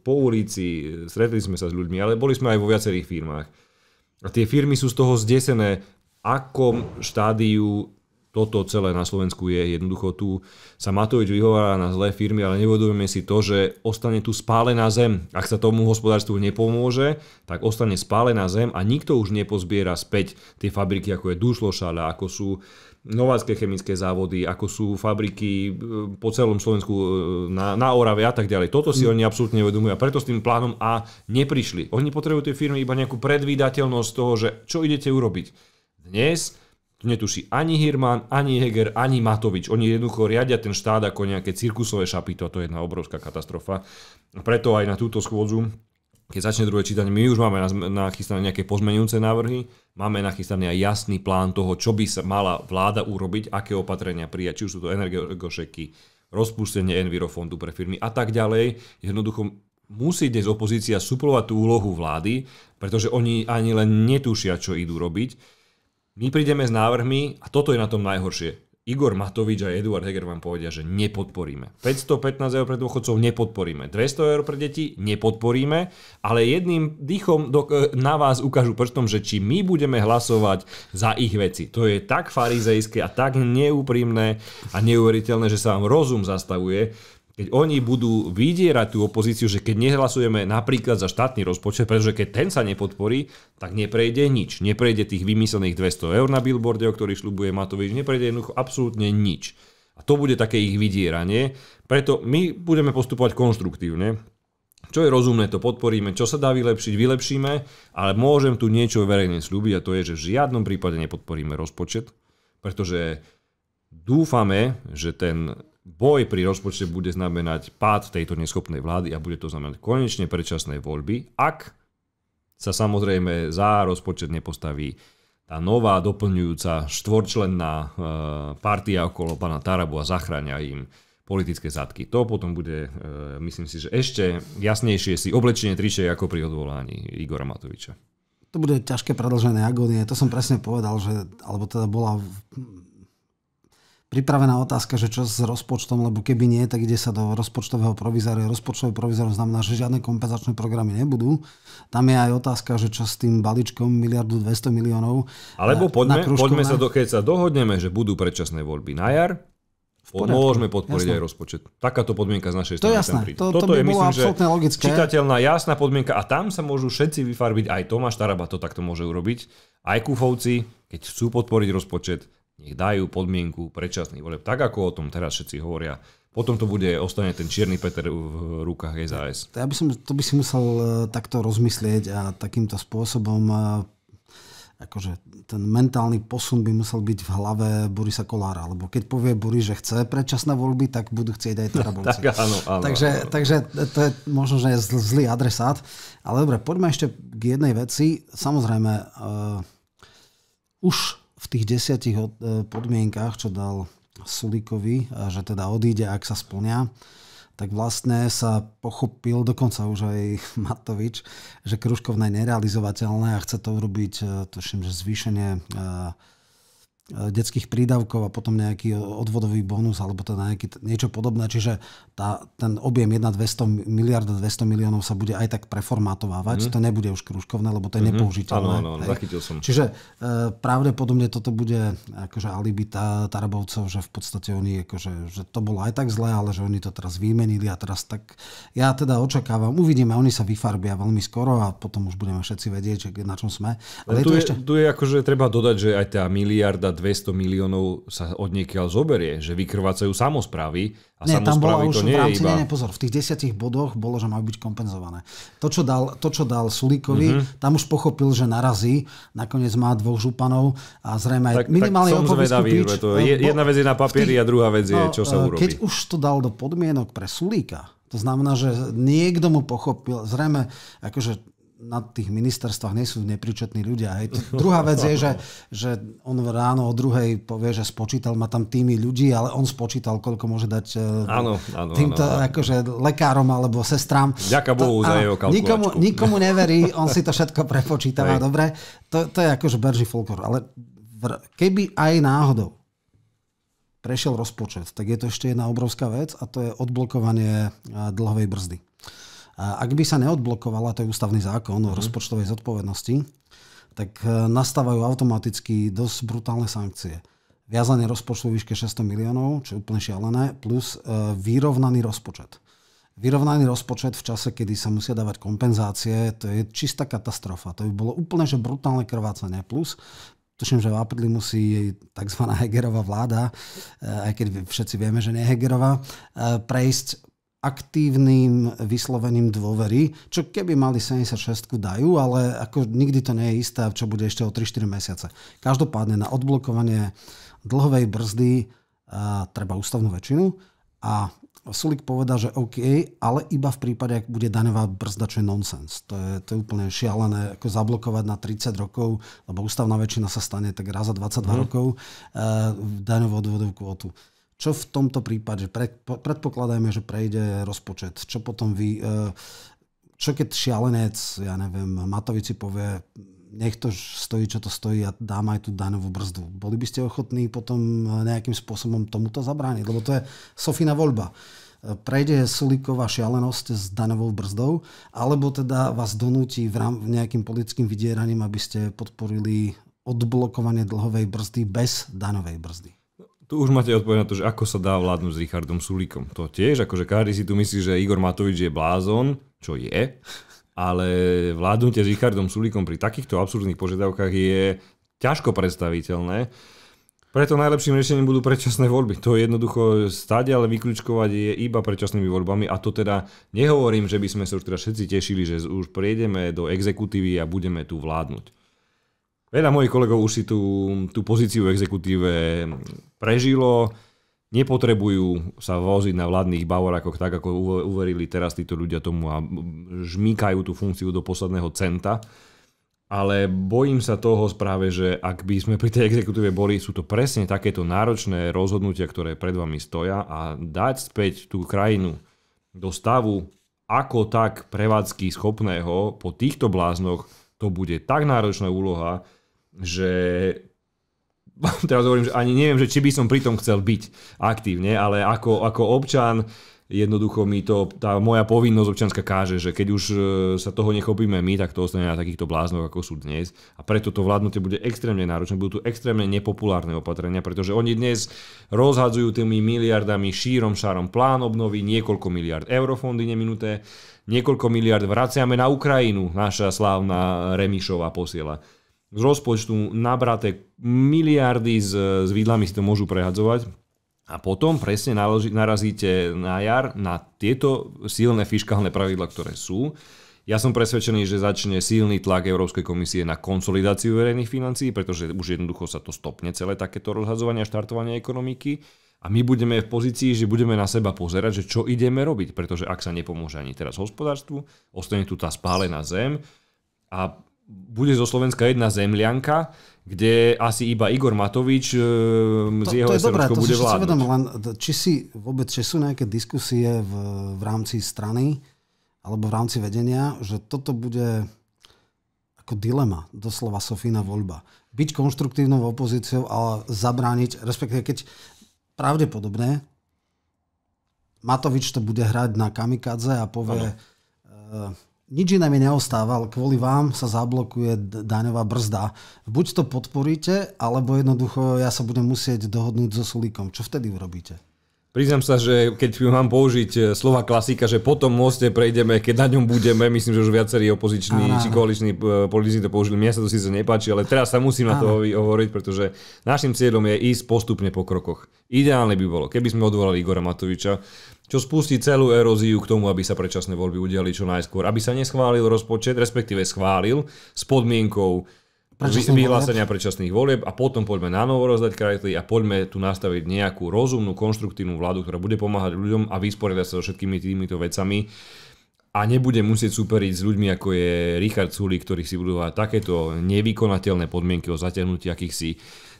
po ulici, stretli sme sa s ľuďmi, ale boli sme aj vo viacerých firmách. A tie firmy sú z toho zdesené, akom štádiu toto celé na Slovensku je. Jednoducho tu sa Matovič vyhovára na zlé firmy, ale nevodujeme si to, že ostane tu spálená zem. Ak sa tomu hospodárstvu nepomôže, tak ostane spálená zem a nikto už nepozbiera späť tie fabriky, ako je Dušlošala, ako sú novácké chemické závody, ako sú fabriky e, po celom Slovensku e, na, na Orave a tak ďalej. Toto si mm. oni absolútne nevedomujú a preto s tým plánom A neprišli. Oni potrebujú tie firmy iba nejakú predvídateľnosť toho, že čo idete urobiť. Dnes netuší ani Hirman, ani Heger, ani Matovič. Oni jednoducho riadia ten štát ako nejaké cirkusové šapito, to je jedna obrovská katastrofa. Preto aj na túto schôdzu, keď začne druhé čítanie, my už máme nachystané nejaké pozmenujúce návrhy, máme nachystaný aj jasný plán toho, čo by sa mala vláda urobiť, aké opatrenia prijať, či už sú to energošeky, rozpustenie envirofondu pre firmy a tak ďalej. Jednoducho musí dnes opozícia suplovať tú úlohu vlády, pretože oni ani len netušia, čo idú robiť my prídeme s návrhmi a toto je na tom najhoršie. Igor Matovič a Eduard Heger vám povedia, že nepodporíme. 515 eur pre dôchodcov nepodporíme. 200 eur pre deti nepodporíme, ale jedným dýchom do, e, na vás ukážu prstom, že či my budeme hlasovať za ich veci. To je tak farizejské a tak neúprimné a neuveriteľné, že sa vám rozum zastavuje keď oni budú vydierať tú opozíciu, že keď nehlasujeme napríklad za štátny rozpočet, pretože keď ten sa nepodporí, tak neprejde nič. Neprejde tých vymyslených 200 eur na billboarde, o ktorých šľubuje Matovič, neprejde jednoducho absolútne nič. A to bude také ich vydieranie, preto my budeme postupovať konštruktívne. Čo je rozumné, to podporíme, čo sa dá vylepšiť, vylepšíme, ale môžem tu niečo verejne slúbiť a to je, že v žiadnom prípade nepodporíme rozpočet, pretože dúfame, že ten boj pri rozpočte bude znamenať pád tejto neschopnej vlády a bude to znamenať konečne predčasné voľby, ak sa samozrejme za rozpočet nepostaví tá nová doplňujúca štvorčlenná e, partia okolo pána Tarabu a zachráňa im politické zadky. To potom bude, e, myslím si, že ešte jasnejšie si oblečenie tričej ako pri odvolaní Igora Matoviča. To bude ťažké predlžené agónie, to som presne povedal, že, alebo teda bola pripravená otázka, že čo s rozpočtom, lebo keby nie, tak ide sa do rozpočtového provizoria. Rozpočtový provizorium znamená, že žiadne kompenzačné programy nebudú. Tam je aj otázka, že čo s tým balíčkom miliardu 200 miliónov. Eh, Alebo poďme, poďme sa, do, keď sa dohodneme, že budú predčasné voľby na jar, môžeme podporiť jasné. aj rozpočet. Takáto podmienka z našej strany to jasné, To, Toto to je, myslím, že logické. čitateľná, jasná podmienka a tam sa môžu všetci vyfarbiť. Aj Tomáš Taraba to takto môže urobiť. Aj Kufovci, keď chcú podporiť rozpočet, nech dajú podmienku predčasných voleb, tak ako o tom teraz všetci hovoria. Potom to bude, ostane ten čierny Peter v rukách SAS. To, ja by som, to by si musel e, takto rozmyslieť a takýmto spôsobom e, akože ten mentálny posun by musel byť v hlave Borisa Kolára, lebo keď povie Boris, že chce predčasné voľby, tak budú chcieť aj teda tak, áno, áno, takže, áno. takže to je možno, že je zl, zlý adresát. Ale dobre, poďme ešte k jednej veci. Samozrejme, uh, už tých desiatich eh, podmienkách, čo dal Sulíkovi, že teda odíde, ak sa splňa, tak vlastne sa pochopil, dokonca už aj Matovič, že Kruškovné je nerealizovateľné a chce to urobiť, eh, toším, že zvýšenie eh, E, detských prídavkov a potom nejaký odvodový bonus alebo teda nejaký, niečo podobné. Čiže tá, ten objem 1 200, miliarda 200 miliónov sa bude aj tak preformátovávať. Mm. To nebude už kružkovné, lebo to je mm-hmm. nepoužiteľné. Áno, áno, zachytil som. Čiže e, pravdepodobne toto bude akože alibi tá, Tarabovcov, že v podstate oni akože, že to bolo aj tak zlé, ale že oni to teraz vymenili a teraz tak ja teda očakávam, uvidíme, oni sa vyfarbia veľmi skoro a potom už budeme všetci vedieť, že na čom sme. Ale tu, je, ešte... tu je akože treba dodať, že aj tá miliarda 200 miliónov sa od niekiaľ zoberie, že vykrvácajú samozprávy a nie, samozprávy tam bola už to nie v rámci, iba... Nie, pozor, v tých desiatich bodoch bolo, že majú byť kompenzované. To, čo dal, to, čo dal Sulíkovi, uh-huh. tam už pochopil, že narazí, nakoniec má dvoch županov a zrejme aj tak, minimálne tak som zvedavý, pič, to je, no, jedna vec je na papieri tých, a druhá vec je, no, čo sa e, urobí. Keď už to dal do podmienok pre Sulíka, to znamená, že niekto mu pochopil, zrejme, akože na tých ministerstvách nie sú nepričetní ľudia. Hej. Druhá vec je, že, že on ráno o druhej povie, že spočítal ma tam týmy ľudí, ale on spočítal, koľko môže dať e, áno, áno, týmto áno. Akože, lekárom alebo sestrám. Ďaká Bohu to, za jeho kalkulačku. Nikomu, nikomu neverí, on si to všetko prepočítava. Dobre, to, to je akože berží folklor. Ale keby aj náhodou prešiel rozpočet, tak je to ešte jedna obrovská vec a to je odblokovanie e, dlhovej brzdy. A ak by sa neodblokovala, to je ústavný zákon o mhm. rozpočtovej zodpovednosti, tak e, nastávajú automaticky dosť brutálne sankcie. Viazanie rozpočtu v výške 600 miliónov, čo je úplne šialené, plus e, vyrovnaný rozpočet. Vyrovnaný rozpočet v čase, kedy sa musia dávať kompenzácie, to je čistá katastrofa. To by bolo úplne že brutálne krvácanie. Plus, tuším, že v apríli musí tzv. Hegerová vláda, e, aj keď všetci vieme, že nie je Hegerová, prejsť aktívnym vyslovením dôvery, čo keby mali 76 dajú, ale ako nikdy to nie je isté, čo bude ešte o 3-4 mesiace. Každopádne na odblokovanie dlhovej brzdy uh, treba ústavnú väčšinu a Sulik povedal, že OK, ale iba v prípade, ak bude daňová brzda, čo je nonsens. To je, to je úplne šialené, ako zablokovať na 30 rokov, lebo ústavná väčšina sa stane tak raz za 22 mm. rokov uh, e, daňovú odvodovú kvotu. Čo v tomto prípade? Predpokladajme, že prejde rozpočet. Čo potom vy... E, čo keď šialenec, ja neviem, Matovici povie, nech to stojí, čo to stojí a dám aj tú daňovú brzdu. Boli by ste ochotní potom e, nejakým spôsobom tomuto zabrániť? Lebo to je sofína voľba e, prejde Sulíková šialenosť s daňovou brzdou, alebo teda vás donúti v rám, nejakým politickým vydieraním, aby ste podporili odblokovanie dlhovej brzdy bez daňovej brzdy? tu už máte odpoveď na to, že ako sa dá vládnuť s Richardom Sulíkom. To tiež, akože každý si tu myslí, že Igor Matovič je blázon, čo je, ale vládnutie s Richardom Sulíkom pri takýchto absurdných požiadavkách je ťažko predstaviteľné. Preto najlepším riešením budú predčasné voľby. To je jednoducho stať, ale vyklúčkovať je iba predčasnými voľbami. A to teda nehovorím, že by sme sa už teda všetci tešili, že už prejdeme do exekutívy a budeme tu vládnuť. Veľa mojich kolegov už si tú, tú pozíciu v exekutíve prežilo, nepotrebujú sa voziť na vládnych bavorákoch, tak, ako uverili teraz títo ľudia tomu a žmýkajú tú funkciu do posledného centa. Ale bojím sa toho práve, že ak by sme pri tej exekutíve boli, sú to presne takéto náročné rozhodnutia, ktoré pred vami stoja a dať späť tú krajinu do stavu ako tak prevádzky schopného po týchto bláznoch, to bude tak náročná úloha, že teraz hovorím, že ani neviem, že či by som pri tom chcel byť aktívne, ale ako, ako občan jednoducho mi to, tá moja povinnosť občianska káže, že keď už e, sa toho nechopíme my, tak to ostane na takýchto bláznoch, ako sú dnes. A preto to vládnutie bude extrémne náročné, budú tu extrémne nepopulárne opatrenia, pretože oni dnes rozhadzujú tými miliardami šírom šárom plán obnovy, niekoľko miliard eurofondy neminuté, niekoľko miliard vraciame na Ukrajinu, naša slávna Remišová posiela z rozpočtu nabraté miliardy s, s vidlami si to môžu prehadzovať. A potom presne narazíte na jar na tieto silné fiskálne pravidla, ktoré sú. Ja som presvedčený, že začne silný tlak Európskej komisie na konsolidáciu verejných financií, pretože už jednoducho sa to stopne celé takéto rozhadzovanie a štartovanie ekonomiky. A my budeme v pozícii, že budeme na seba pozerať, že čo ideme robiť, pretože ak sa nepomôže ani teraz hospodárstvu, ostane tu tá spálená zem a bude zo Slovenska jedna zemlianka, kde asi iba Igor Matovič e, z jeho to je dobré, to bude si Vedom, len, e, či si vôbec, či sú nejaké diskusie v, v rámci strany alebo v rámci vedenia, že toto bude ako dilema, doslova Sofína voľba. Byť konštruktívnou opozíciou, ale zabrániť, respektíve keď pravdepodobne Matovič to bude hrať na kamikadze a povie... Ano e, nič iné mi neostáva, ale kvôli vám sa zablokuje daňová brzda. Buď to podporíte, alebo jednoducho ja sa budem musieť dohodnúť so Sulíkom. Čo vtedy urobíte? Priznám sa, že keď mám použiť e, slova klasika, že potom moste prejdeme, keď na ňom budeme, myslím, že už viacerí opoziční Aha. či koaliční e, politici to použili. Mne sa to síce nepáči, ale teraz sa musím Aha. na to hovoriť, pretože našim cieľom je ísť postupne po krokoch. Ideálne by bolo, keby sme odvolali Igora Matoviča, čo spustí celú eróziu k tomu, aby sa predčasné voľby udiali čo najskôr. Aby sa neschválil rozpočet, respektíve schválil s podmienkou vyhlásenia predčasných volieb a potom poďme na novo rozdať krajty a poďme tu nastaviť nejakú rozumnú, konštruktívnu vládu, ktorá bude pomáhať ľuďom a vysporiadať sa so všetkými týmito vecami a nebude musieť superiť s ľuďmi ako je Richard Sulík, ktorý si budú takéto nevykonateľné podmienky o zatiahnutí akýchsi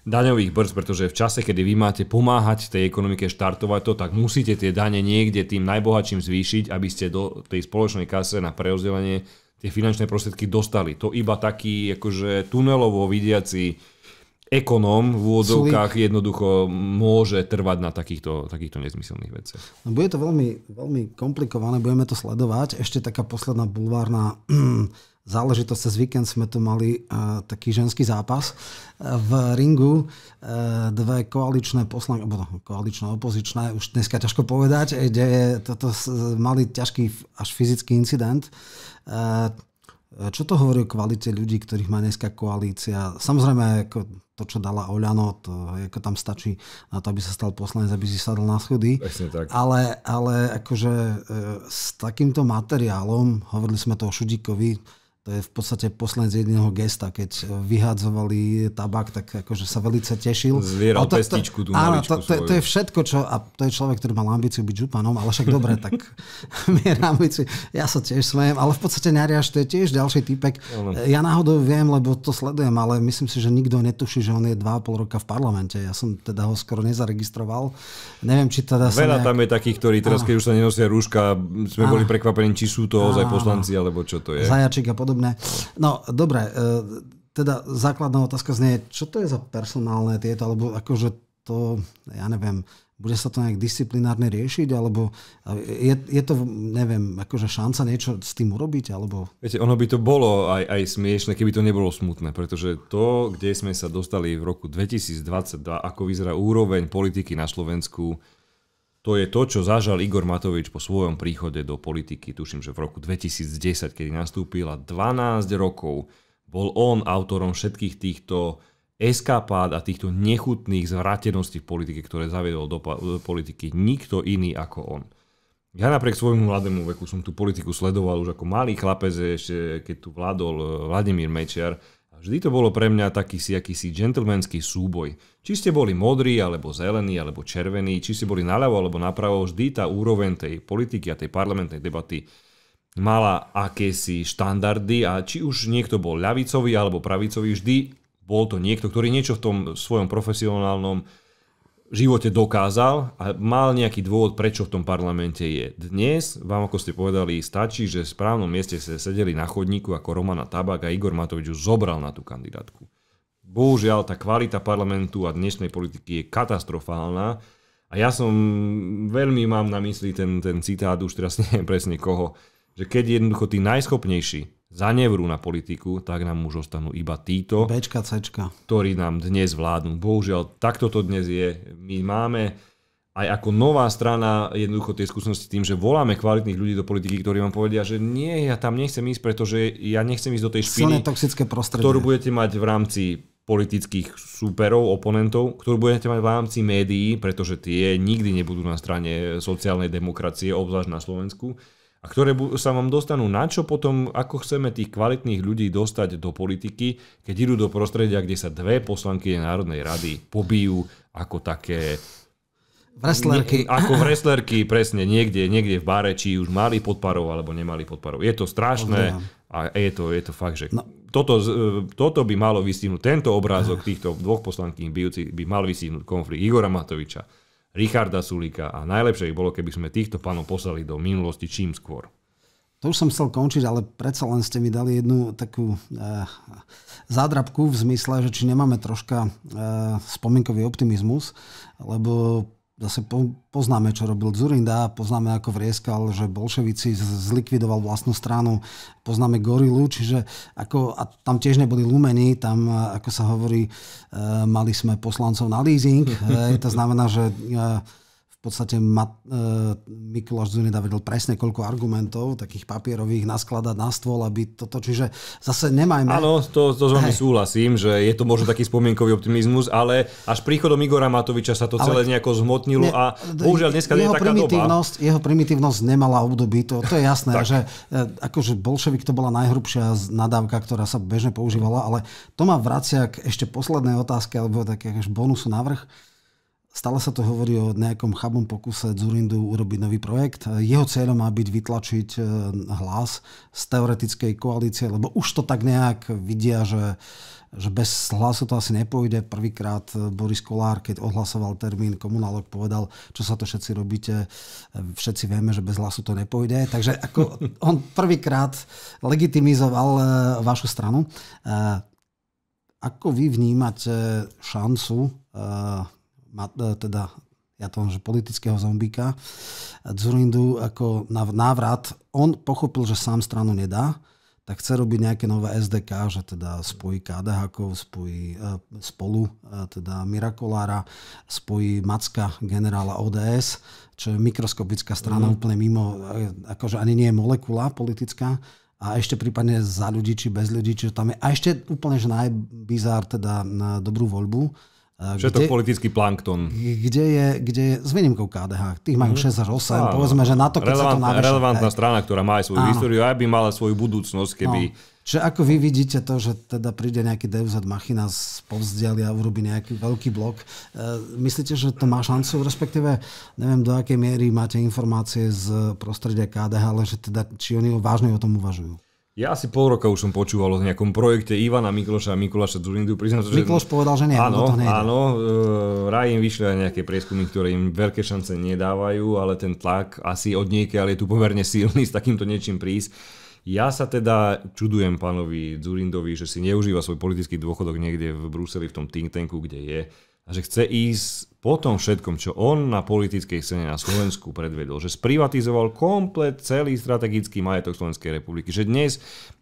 daňových brz, pretože v čase, kedy vy máte pomáhať tej ekonomike štartovať to, tak musíte tie dane niekde tým najbohatším zvýšiť, aby ste do tej spoločnej kase na preozdelenie tie finančné prostriedky dostali. To iba taký akože tunelovo vidiaci ekonóm v úvodzovkách jednoducho môže trvať na takýchto, takýchto nezmyselných veciach. No bude to veľmi, veľmi komplikované, budeme to sledovať. Ešte taká posledná bulvárna záležitosť cez víkend sme tu mali uh, taký ženský zápas. E, v ringu uh, dve koaličné poslanky, alebo no, koaličné, opozičné, už dneska ťažko povedať, kde toto mali ťažký až fyzický incident. Uh, čo to hovorí o kvalite ľudí, ktorých má dneska koalícia? Samozrejme, ako to, čo dala Oľano, to ako tam stačí na to, aby sa stal poslanec, aby si sadol na schody. Ale, ale akože e, s takýmto materiálom, hovorili sme to o Šudíkovi, to je v podstate poslanec jedného gesta, keď vyhádzovali tabak, tak akože sa veľmi tešil. Zvieral to, pestičku tú áno, to, to, to, je všetko, čo... A to je človek, ktorý mal ambíciu byť županom, ale však dobre, tak mier ambíciu. Ja sa tiež smejem, ale v podstate Nariaš to je tiež ďalší typek. Ja náhodou viem, lebo to sledujem, ale myslím si, že nikto netuší, že on je 2,5 roka v parlamente. Ja som teda ho skoro nezaregistroval. Neviem, či teda... Veľa nejak... tam je takých, ktorí teraz, áno. keď už sa nenosia rúška, sme áno. boli prekvapení, či sú to ozaj poslanci, alebo čo to je. Zajačik a podobne podobné. No, dobre, e, teda základná otázka znie, čo to je za personálne tieto, alebo akože to, ja neviem, bude sa to nejak disciplinárne riešiť, alebo e, je, je to, neviem, akože šanca niečo s tým urobiť, alebo... Viete, ono by to bolo aj, aj smiešne, keby to nebolo smutné, pretože to, kde sme sa dostali v roku 2022, ako vyzerá úroveň politiky na Slovensku, to je to, čo zažal Igor Matovič po svojom príchode do politiky, tuším, že v roku 2010, kedy nastúpil a 12 rokov bol on autorom všetkých týchto eskapád a týchto nechutných zvrateností v politike, ktoré zaviedol do, do politiky nikto iný ako on. Ja napriek svojmu mladému veku som tú politiku sledoval už ako malý chlapec, ešte keď tu vládol eh, Vladimír Mečiar, Vždy to bolo pre mňa taký si akýsi džentlmenský súboj. Či ste boli modrí, alebo zelení, alebo červení, či ste boli naľavo alebo napravo, vždy tá úroveň tej politiky a tej parlamentnej debaty mala akési štandardy a či už niekto bol ľavicový alebo pravicový, vždy bol to niekto, ktorý niečo v tom svojom profesionálnom v živote dokázal a mal nejaký dôvod, prečo v tom parlamente je. Dnes vám, ako ste povedali, stačí, že v správnom mieste ste sedeli na chodníku ako Romana Tabak a Igor Matovič už zobral na tú kandidátku. Bohužiaľ, tá kvalita parlamentu a dnešnej politiky je katastrofálna a ja som veľmi mám na mysli ten, ten citát, už teraz neviem presne koho, že keď jednoducho tí najschopnejší zanevrú na politiku, tak nám už ostanú iba títo, Bečka, cečka. ktorí nám dnes vládnu. Bohužiaľ, takto to dnes je. My máme aj ako nová strana jednoducho tie skúsenosti tým, že voláme kvalitných ľudí do politiky, ktorí vám povedia, že nie, ja tam nechcem ísť, pretože ja nechcem ísť do tej špiny, toxické prostredie. ktorú budete mať v rámci politických súperov, oponentov, ktorú budete mať v rámci médií, pretože tie nikdy nebudú na strane sociálnej demokracie, obzvlášť na Slovensku a ktoré sa vám dostanú na čo potom, ako chceme tých kvalitných ľudí dostať do politiky, keď idú do prostredia, kde sa dve poslanky Národnej rady pobijú ako také Vreslerky. Nie, ako vreslerky, presne, niekde, niekde v bare, či už mali podparov, alebo nemali podparov. Je to strašné a je to, je to fakt, že no. toto, e, toto by malo vystihnúť, tento obrázok týchto dvoch poslankých bijúcich by mal vystihnúť konflikt Igora Matoviča Richarda Sulika a najlepšie by bolo, keby sme týchto pánov poslali do minulosti čím skôr. To už som chcel končiť, ale predsa len ste mi dali jednu takú e, zádrabku v zmysle, že či nemáme troška e, spomienkový optimizmus, lebo zase po, poznáme, čo robil Zurinda, poznáme, ako vrieskal, že bolševici zlikvidoval vlastnú stranu, poznáme Gorilu, čiže ako, a tam tiež neboli lumení, tam, e, ako sa hovorí, e, mali sme poslancov na leasing, e, to znamená, že e, v podstate Mat- e, Mikuláš Zunida vedel presne koľko argumentov, takých papierových, naskladať na stôl, aby toto, čiže zase nemajme... Áno, to, to s vami hey. súhlasím, že je to možno taký spomienkový optimizmus, ale až príchodom Igora Matoviča sa to ale... celé nejako zhmotnilo ne, a bohužiaľ dneska je taká doba. Jeho primitívnosť nemala období, to, to je jasné, že e, akože bolševik to bola najhrubšia nadávka, ktorá sa bežne používala, ale to ma vracia k ešte poslednej otázke, alebo také akože bonusu navrh. Stále sa to hovorí o nejakom chabom pokuse Zurindu urobiť nový projekt. E, jeho cieľom má byť vytlačiť e, hlas z teoretickej koalície, lebo už to tak nejak vidia, že, že bez hlasu to asi nepôjde. Prvýkrát e, Boris Kolár, keď ohlasoval termín, komunálok povedal, čo sa to všetci robíte, všetci vieme, že bez hlasu to nepôjde. Takže ako on prvýkrát legitimizoval vašu stranu. Ako vy vnímate šancu E, teda ja to mám, že politického zombíka, Zurindu ako na návrat, on pochopil, že sám stranu nedá, tak chce robiť nejaké nové SDK, že teda spojí kdh spojí e, spolu, e, teda Mirakolára, spojí Macka, generála ODS, čo je mikroskopická strana mm. úplne mimo, akože ani nie je molekula politická, a ešte prípadne za ľudí či bez ľudí, čiže tam je, a ešte úplne, že najbizár teda na dobrú voľbu, je to politický plankton. Kde je, kde je, s výnimkou KDH, tých majú 6 až 8, áno, povedzme, že na to, keď sa to naveša, Relevantná aj, strana, ktorá má aj svoju áno. históriu, aj by mala svoju budúcnosť, keby... No. Čiže ako vy vidíte to, že teda príde nejaký Deus ad Machina z povzdialia a urobí nejaký veľký blok, e, myslíte, že to má šancu, respektíve neviem, do akej miery máte informácie z prostredia KDH, ale že teda, či oni vážne o tom uvažujú? Ja asi pol roka už som počúval o nejakom projekte Ivana Mikloša a Mikuláša Zurindu. Priznám sa, že... Mikloš povedal, že nie. Áno, to nejde. áno. Uh, Raj im vyšli aj nejaké prieskumy, ktoré im veľké šance nedávajú, ale ten tlak asi od niekiaľ je tu pomerne silný s takýmto niečím prísť. Ja sa teda čudujem pánovi Zurindovi, že si neužíva svoj politický dôchodok niekde v Bruseli, v tom think tanku, kde je a že chce ísť po tom všetkom, čo on na politickej scéne na Slovensku predvedol, že sprivatizoval komplet celý strategický majetok Slovenskej republiky, že dnes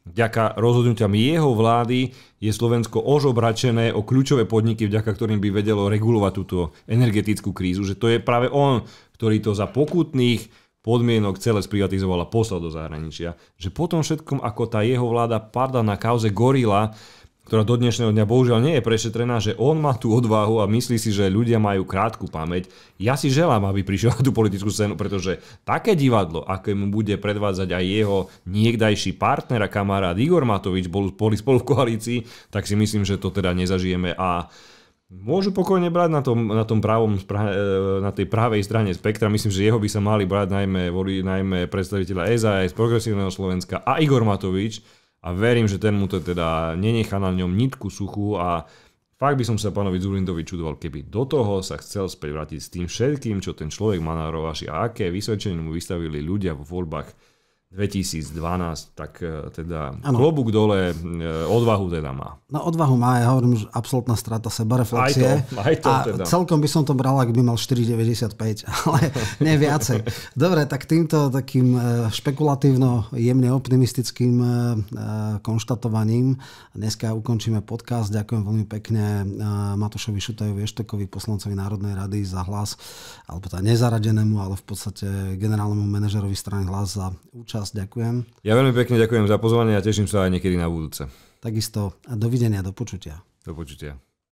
vďaka rozhodnutiam jeho vlády je Slovensko ožobračené o kľúčové podniky, vďaka ktorým by vedelo regulovať túto energetickú krízu, že to je práve on, ktorý to za pokutných podmienok celé sprivatizoval a poslal do zahraničia. Že potom všetkom, ako tá jeho vláda padla na kauze gorila, ktorá do dnešného dňa bohužiaľ nie je prešetrená, že on má tú odvahu a myslí si, že ľudia majú krátku pamäť. Ja si želám, aby prišiel na tú politickú scénu, pretože také divadlo, aké mu bude predvádzať aj jeho niekdajší partner a kamarát Igor Matovič, boli spolu v koalícii, tak si myslím, že to teda nezažijeme a Môžu pokojne brať na, tom, na, tom pravom, e, na tej pravej strane spektra. Myslím, že jeho by sa mali brať najmä, najmä predstaviteľa SAS, Progresívneho Slovenska a Igor Matovič, a verím, že ten mu to teda nenechá na ňom nitku suchú a fakt by som sa pánovi Zurindovi čudoval, keby do toho sa chcel späť vrátiť s tým všetkým, čo ten človek má na rovaši a aké vysvedčenie mu vystavili ľudia vo voľbách 2012, tak e, teda ano. klobúk dole, e, odvahu teda má. No odvahu má, ja hovorím, že absolútna strata sebareflexie. Aj to, aj to a teda. celkom by som to bral, ak by mal 4,95, ale nie viacej. Dobre, tak týmto takým e, špekulatívno, jemne optimistickým konštatovaním dneska ukončíme podcast. Ďakujem veľmi pekne Matošovi Šutajovi Eštekovi, poslancovi Národnej rady za hlas, alebo teda nezaradenému, ale v podstate generálnemu manažerovi strany hlas za účasť vás ďakujem. Ja veľmi pekne ďakujem za pozvanie a teším sa aj niekedy na budúce. Takisto a dovidenia, do počutia. Do počutia.